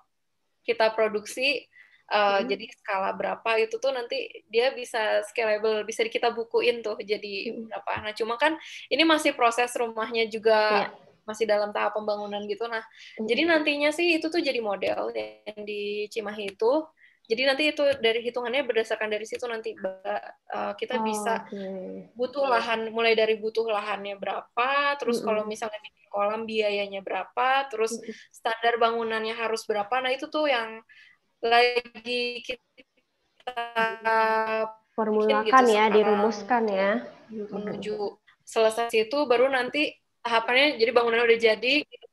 kita produksi Uh, hmm. Jadi skala berapa itu tuh nanti dia bisa scalable, bisa kita bukuin tuh jadi hmm. berapa. Nah cuma kan ini masih proses rumahnya juga iya masih dalam tahap pembangunan gitu nah mm jadi nantinya sih itu tuh jadi model yang di Cimahi itu jadi nanti itu dari hitungannya berdasarkan dari situ nanti uh, kita oh, bisa okay. butuh lahan mulai dari butuh lahannya berapa terus mm-hmm. kalau misalnya bikin kolam biayanya berapa terus mm-hmm. standar bangunannya harus berapa nah itu tuh yang lagi kita gitu formulakan gitu, ya dirumuskan ya menuju selesai itu baru nanti tahapannya jadi bangunannya udah jadi gitu.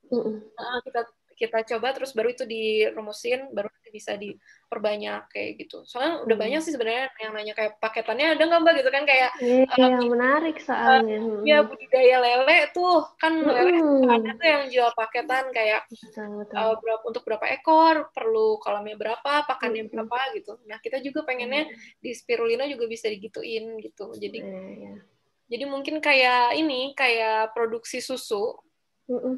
kita kita coba terus baru itu dirumusin baru nanti bisa diperbanyak kayak gitu soalnya udah hmm. banyak sih sebenarnya yang nanya kayak paketannya ada nggak mbak gitu kan kayak yeah, iya, um, menarik soalnya uh, ya budidaya lele tuh kan hmm. lele ada tuh yang jual paketan kayak betul, betul. Uh, berapa untuk berapa ekor perlu kolamnya berapa pakannya hmm. berapa gitu nah kita juga pengennya hmm. di spirulina juga bisa digituin gitu jadi iya, iya. Jadi mungkin kayak ini, kayak produksi susu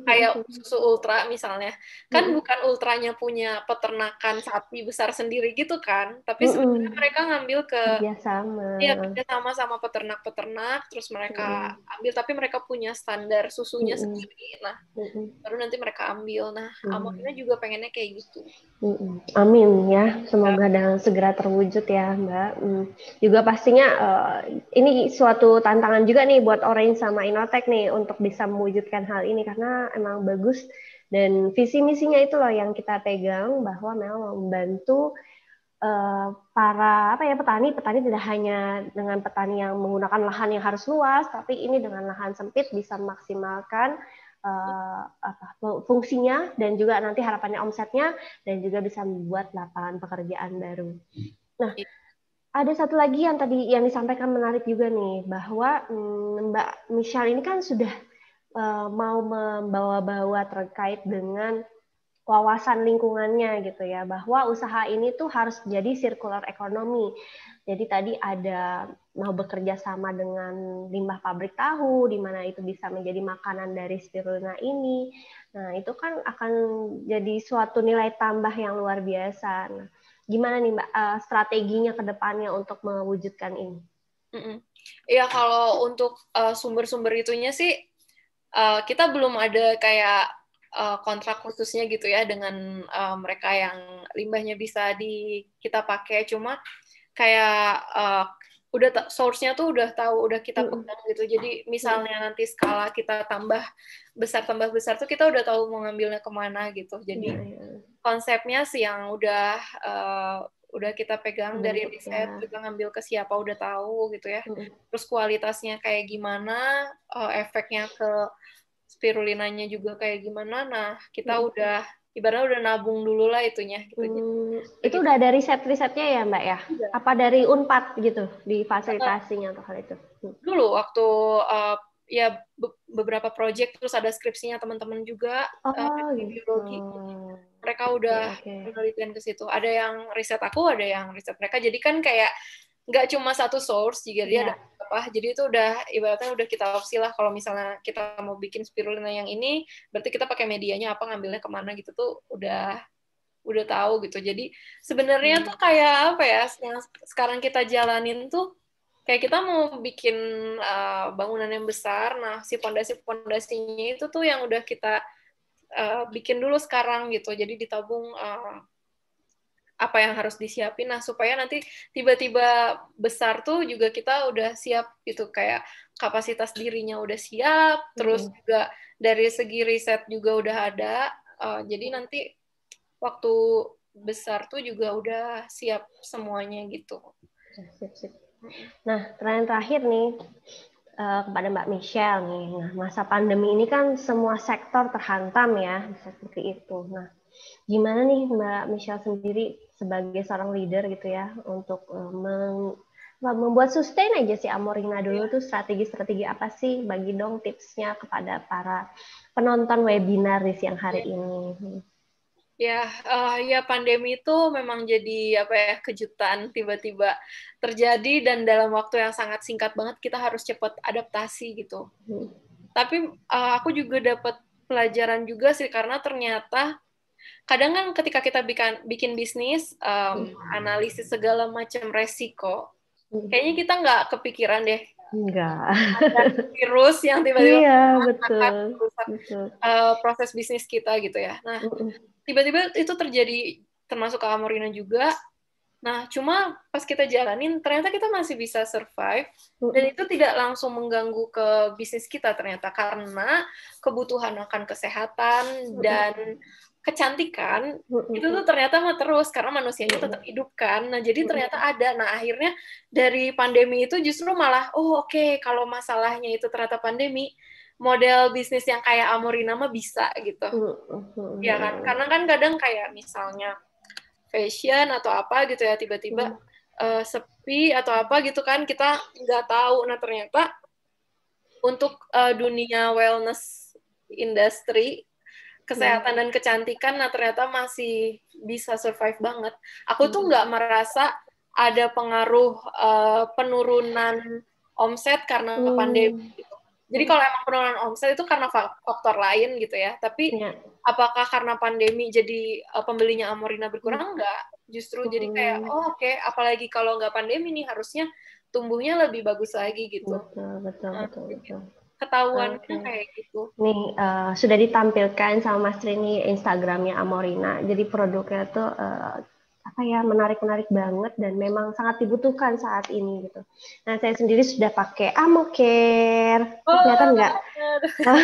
kayak susu ultra misalnya kan bukan ultranya punya peternakan sapi besar sendiri gitu kan tapi sebenarnya mereka ngambil ke ya sama iya, sama sama peternak-peternak terus mereka mm. ambil tapi mereka punya standar susunya mm. sendiri nah mm. baru nanti mereka ambil nah mm. amoknya juga pengennya kayak gitu mm. amin ya semoga iya. dan segera terwujud ya mbak mm. juga pastinya uh, ini suatu tantangan juga nih buat Orange sama Inotech nih untuk bisa mewujudkan hal ini karena karena emang bagus dan visi misinya itu loh yang kita pegang bahwa memang membantu uh, para apa ya petani petani tidak hanya dengan petani yang menggunakan lahan yang harus luas tapi ini dengan lahan sempit bisa memaksimalkan uh, apa, fungsinya dan juga nanti harapannya omsetnya dan juga bisa membuat lapangan pekerjaan baru. Nah, iya. ada satu lagi yang tadi yang disampaikan menarik juga nih bahwa hmm, Mbak Michelle ini kan sudah uh, mau membawa-bawa terkait dengan wawasan lingkungannya gitu ya bahwa usaha ini tuh harus jadi circular ekonomi. Jadi tadi ada mau bekerja sama dengan limbah pabrik tahu di mana itu bisa menjadi makanan dari spirulina ini. Nah, itu kan akan jadi suatu nilai tambah yang luar biasa. Nah, gimana nih Mbak uh, strateginya kedepannya untuk mewujudkan ini? Iya, mm -mm. kalau untuk uh, eh, sumber -sumber itunya sih Eh, kita belum ada kayak uh, kontrak khususnya gitu ya dengan uh, mereka yang limbahnya bisa di kita pakai cuma kayak uh, udah source-nya tuh udah tahu udah kita pegang gitu jadi misalnya nanti skala kita tambah besar tambah besar tuh kita udah tahu mau ngambilnya kemana gitu jadi konsepnya sih yang udah uh, udah kita pegang hmm, dari riset ya. kita ngambil ke siapa udah tahu gitu ya hmm. terus kualitasnya kayak gimana eh, efeknya ke spirulinanya juga kayak gimana nah kita hmm. udah ibaratnya udah nabung dulu lah itunya gitu. Hmm, itu udah dari riset risetnya ya mbak ya? Iya. Apa dari unpad gitu di fasilitasinya iya. untuk hal itu? Hmm. Dulu waktu uh, ya be beberapa project terus ada skripsinya teman-teman juga oh, uh, gitu mereka udah okay. penelitian ke situ ada yang riset aku ada yang riset mereka jadi kan kayak nggak cuma satu source juga dia yeah. ada apa jadi itu udah ibaratnya udah kita opsi lah kalau misalnya kita mau bikin spirulina yang ini berarti kita pakai medianya apa ngambilnya kemana gitu tuh udah udah tahu gitu jadi sebenarnya hmm. tuh kayak apa ya yang sekarang kita jalanin tuh kayak kita mau bikin uh, bangunan yang besar nah si pondasi pondasinya itu tuh yang udah kita Eh, bikin dulu sekarang gitu jadi ditabung uh, apa yang harus disiapin nah supaya nanti tiba-tiba besar tuh juga kita udah siap gitu kayak kapasitas dirinya udah siap hmm. terus hmm. juga dari segi riset juga udah ada uh, jadi nanti waktu besar tuh juga udah siap semuanya gitu. Nah, terakhir nih, uh, kepada Mbak Michelle nih. Nah, masa pandemi ini kan semua sektor terhantam ya, seperti itu. Nah, gimana nih Mbak Michelle sendiri sebagai seorang leader gitu ya untuk uh, membuat sustain aja si Amorina dulu iya. tuh strategi-strategi apa sih bagi dong tipsnya kepada para penonton webinar di siang hari iya. ini. Hmm. Ya, uh, ya pandemi itu memang jadi apa ya kejutan tiba-tiba terjadi dan dalam waktu yang sangat singkat banget kita harus cepat adaptasi gitu. Hmm. Tapi uh, aku juga dapat pelajaran juga sih karena ternyata kadang kan ketika kita bikin bikin bisnis um, analisis segala macam resiko, hmm. kayaknya kita nggak kepikiran deh Enggak. virus yang tiba-tiba iya, Uh, proses bisnis kita gitu ya. Nah, tiba-tiba itu terjadi termasuk ke Amorina juga nah cuma pas kita jalanin ternyata kita masih bisa survive dan itu tidak langsung mengganggu ke bisnis kita ternyata karena kebutuhan akan kesehatan dan kecantikan itu tuh ternyata mah terus karena manusianya tetap hidup kan nah jadi ternyata ada nah akhirnya dari pandemi itu justru malah oh oke okay, kalau masalahnya itu ternyata pandemi model bisnis yang kayak Amorina mah bisa gitu. uh Ya kan? Hmm. Karena kan kadang kayak misalnya fashion atau apa gitu ya tiba-tiba uh, sepi atau apa gitu kan kita nggak tahu. Nah ternyata untuk uh, dunia wellness industry kesehatan dan kecantikan nah ternyata masih bisa survive banget aku tuh nggak merasa ada pengaruh uh, penurunan omset karena hmm. pandemi jadi kalau emang penurunan omset itu karena faktor lain gitu ya. Tapi ya. apakah karena pandemi jadi uh, pembelinya Amorina berkurang? Hmm. Enggak. Justru hmm. jadi kayak oh oke, okay. apalagi kalau nggak pandemi nih harusnya tumbuhnya lebih bagus lagi gitu. Betul, betul, nah, betul, gitu. betul. Ketahuan okay. kayak gitu. Nih uh, sudah ditampilkan sama Mas Trini Instagramnya Amorina. Jadi produknya tuh uh, apa ya menarik-menarik banget dan memang sangat dibutuhkan saat ini gitu. Nah saya sendiri sudah pakai Amoker, oh, ternyata enggak. Oh,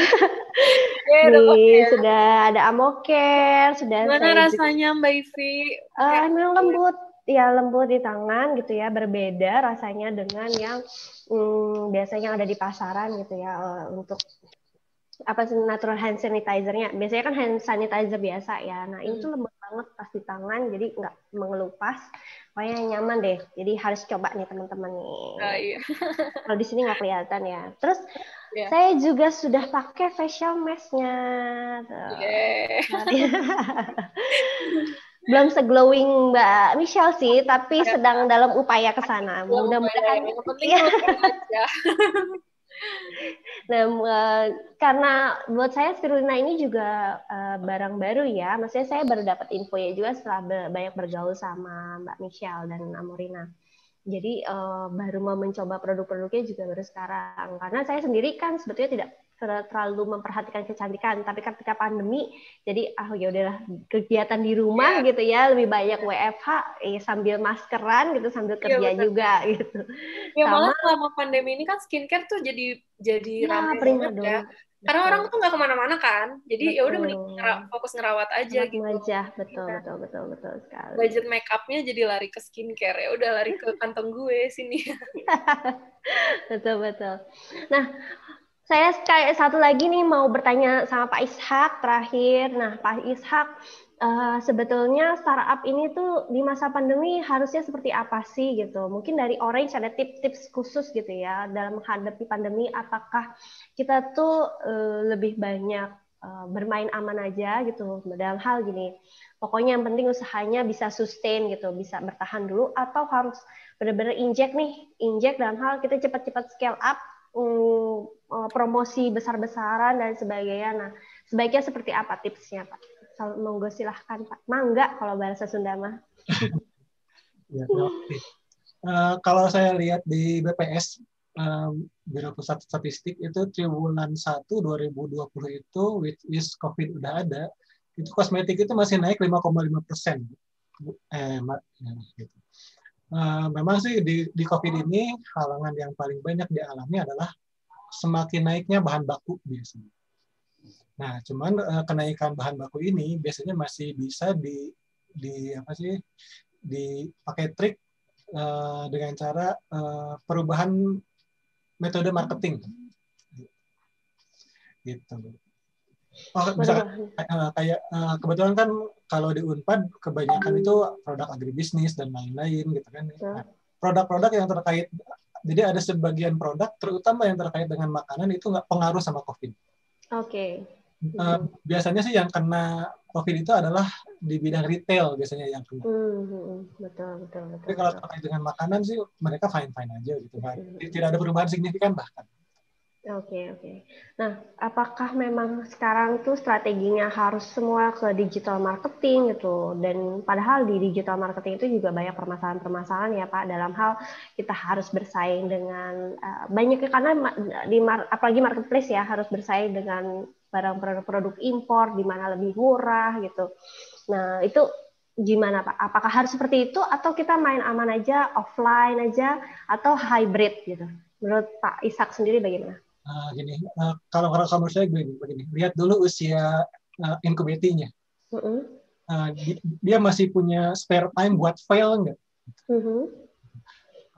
Nih okay. sudah ada Amoker, sudah. Mana rasanya Mbak Ivi? Uh, eh, emang lembut, ya lembut di tangan gitu ya, berbeda rasanya dengan yang hmm, biasanya ada di pasaran gitu ya eh, untuk apa natural hand sanitizer-nya. Biasanya kan hand sanitizer biasa ya. Nah, itu itu hmm. lembut banget pas di tangan jadi nggak mengelupas pokoknya nyaman deh jadi harus coba nih teman-teman nih oh, iya. kalau di sini nggak kelihatan ya terus yeah. saya juga sudah pakai facial masknya yeah. belum seglowing Mbak Michelle sih, tapi yeah. sedang dalam upaya ke sana. Mudah-mudahan. Yang penting ya. Nah, uh, karena buat saya spirulina ini juga uh, barang baru ya. Maksudnya saya baru dapat info ya juga setelah banyak bergaul sama Mbak Michelle dan Amorina. Jadi uh, baru mau mencoba produk-produknya juga baru sekarang. Karena saya sendiri kan sebetulnya tidak terlalu memperhatikan kecantikan tapi ketika pandemi jadi ah ya udahlah kegiatan di rumah yeah. gitu ya lebih banyak WFH eh, sambil maskeran gitu sambil iya, kerja yeah, juga gitu ya Sama, malah selama pandemi ini kan skincare tuh jadi jadi yeah, ramai banget ya karena betul. orang tuh nggak kemana-mana kan jadi ya udah mending fokus ngerawat aja Anak gitu wajah iya betul nah, betul betul betul sekali budget makeupnya jadi lari ke skincare ya udah lari ke kantong gue sini betul betul nah saya kayak satu lagi nih mau bertanya sama Pak Ishak terakhir. Nah, Pak Ishak, uh, sebetulnya startup ini tuh di masa pandemi harusnya seperti apa sih gitu? Mungkin dari Orange ada tips-tips khusus gitu ya dalam menghadapi pandemi. Apakah kita tuh uh, lebih banyak uh, bermain aman aja gitu dalam hal gini? Pokoknya yang penting usahanya bisa sustain gitu, bisa bertahan dulu atau harus benar-benar injek nih, injek dalam hal kita cepat-cepat scale up uh, promosi besar-besaran dan sebagainya. Nah, sebaiknya seperti apa tipsnya, Pak? mau monggo silahkan, Pak. Mangga kalau bahasa Sunda mah. ya, uh, kalau saya lihat di BPS uh, eh, Biro Pusat Statistik itu triwulan 1 2020 itu with is COVID udah ada, itu kosmetik itu masih naik 5,5 persen. Eh, ya, gitu. Nah, memang sih di, di COVID ini halangan yang paling banyak dialami adalah semakin naiknya bahan baku biasanya. Nah, cuman eh, kenaikan bahan baku ini biasanya masih bisa di di apa sih dipakai trik uh, dengan cara uh, perubahan metode marketing gitu Oh, misalkan, uh, kayak uh, kebetulan kan kalau di Unpad kebanyakan hmm. itu produk agribisnis dan lain-lain gitu kan. Ya. Nah, produk-produk yang terkait jadi ada sebagian produk terutama yang terkait dengan makanan itu nggak pengaruh sama COVID. Oke. Okay. Uh, hmm. biasanya sih yang kena COVID itu adalah di bidang retail biasanya yang kena. Hmm, hmm betul, betul, betul. Tapi kalau terkait dengan makanan sih mereka fine fine aja gitu kan. Hmm. Tidak ada perubahan signifikan bahkan. Oke, okay, oke. Okay. Nah, apakah memang sekarang tuh strateginya harus semua ke digital marketing gitu? Dan padahal di digital marketing itu juga banyak permasalahan-permasalahan ya Pak dalam hal kita harus bersaing dengan uh, banyak ya, karena di mar, apalagi marketplace ya harus bersaing dengan barang produk impor di mana lebih murah gitu. Nah, itu gimana Pak? Apakah harus seperti itu atau kita main aman aja, offline aja atau hybrid gitu? Menurut Pak Ishak sendiri bagaimana? Ah, gini uh, kalau orang kamu saya begini begini lihat dulu usia uh, incubatingnya uh dia masih punya spare time buat fail nggak mm-hmm.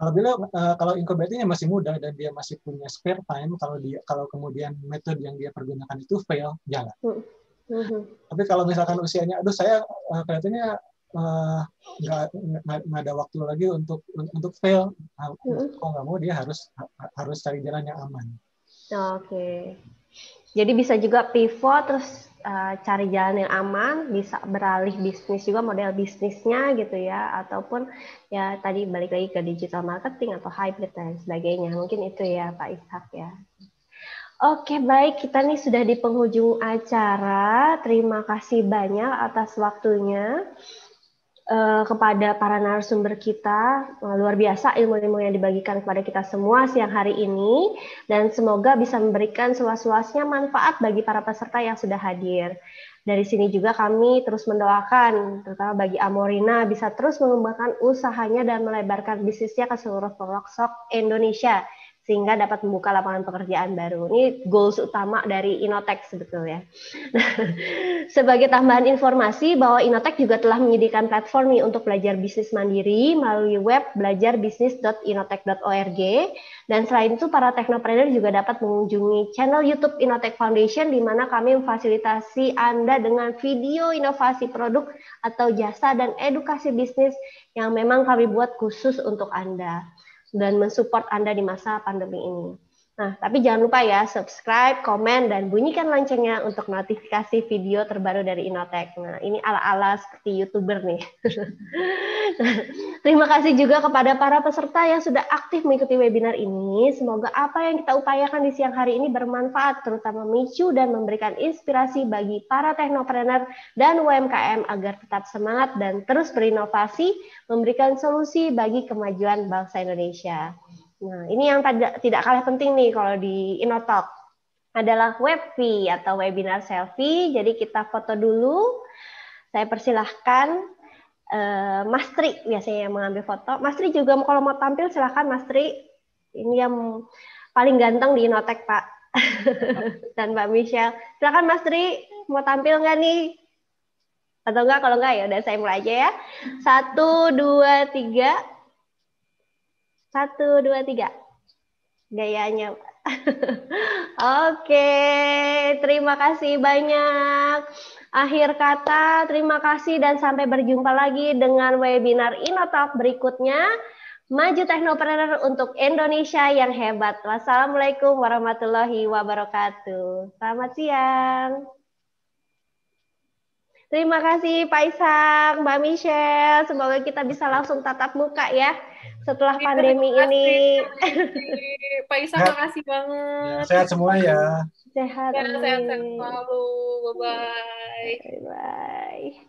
kalau bila uh, kalau incubatingnya masih muda dan dia masih punya spare time kalau dia kalau kemudian metode yang dia pergunakan itu fail jalan uh tapi kalau misalkan usianya aduh saya uh, kelihatannya nggak uh, ada waktu lagi untuk untuk fail. Kalau nggak mau dia harus harus cari jalan yang aman. Oke. Okay. Jadi bisa juga pivot terus uh, cari jalan yang aman, bisa beralih bisnis juga model bisnisnya gitu ya ataupun ya tadi balik lagi ke digital marketing atau hybrid dan sebagainya. Mungkin itu ya Pak Ishak ya. Oke, baik. Kita nih sudah di penghujung acara. Terima kasih banyak atas waktunya. Eh, kepada para narasumber kita. luar biasa ilmu-ilmu yang dibagikan kepada kita semua siang hari ini dan semoga bisa memberikan seluas-luasnya manfaat bagi para peserta yang sudah hadir. Dari sini juga kami terus mendoakan, terutama bagi Amorina bisa terus mengembangkan usahanya dan melebarkan bisnisnya ke seluruh pelosok Indonesia sehingga dapat membuka lapangan pekerjaan baru. Ini goals utama dari Inotech sebetulnya. Nah, sebagai tambahan informasi bahwa Inotech juga telah menyediakan platform nih untuk belajar bisnis mandiri melalui web belajarbisnis.inotech.org dan selain itu para teknopreneur juga dapat mengunjungi channel YouTube Inotech Foundation di mana kami memfasilitasi Anda dengan video inovasi produk atau jasa dan edukasi bisnis yang memang kami buat khusus untuk Anda dan mensupport Anda di masa pandemi ini. Nah, tapi jangan lupa ya, subscribe, komen, dan bunyikan loncengnya untuk notifikasi video terbaru dari Inotech. Nah, ini ala-ala seperti YouTuber nih. terima kasih juga kepada para peserta yang sudah aktif mengikuti webinar ini. Semoga apa yang kita upayakan di siang hari ini bermanfaat, terutama memicu dan memberikan inspirasi bagi para teknopreneur dan UMKM agar tetap semangat dan terus berinovasi, memberikan solusi bagi kemajuan bangsa Indonesia. Nah, ini yang tidak, tidak kalah penting nih kalau di Inotalk adalah fee atau webinar selfie. Jadi kita foto dulu. Saya persilahkan uh, eh, Mas Tri biasanya yang mengambil foto. Mas Tri juga kalau mau tampil silahkan Mas Tri. Ini yang paling ganteng di Inotek Pak dan Mbak Michelle. Silahkan Mas Tri mau tampil nggak nih? Atau enggak, kalau enggak ya udah saya mulai aja ya. Satu, dua, tiga. Satu, dua, tiga. Gayanya. Oke, terima kasih banyak. Akhir kata, terima kasih dan sampai berjumpa lagi dengan webinar Inotalk berikutnya. Maju Teknopreneur untuk Indonesia yang hebat. Wassalamualaikum warahmatullahi wabarakatuh. Selamat siang. Terima kasih Pak Isang, Mbak Michelle. Semoga kita bisa langsung tatap muka ya setelah iya, pandemi kasih, ini. Pak Isa makasih banget. Ya, sehat semua ya. Sehat. Ya, sehat selalu. Bye bye. Bye bye.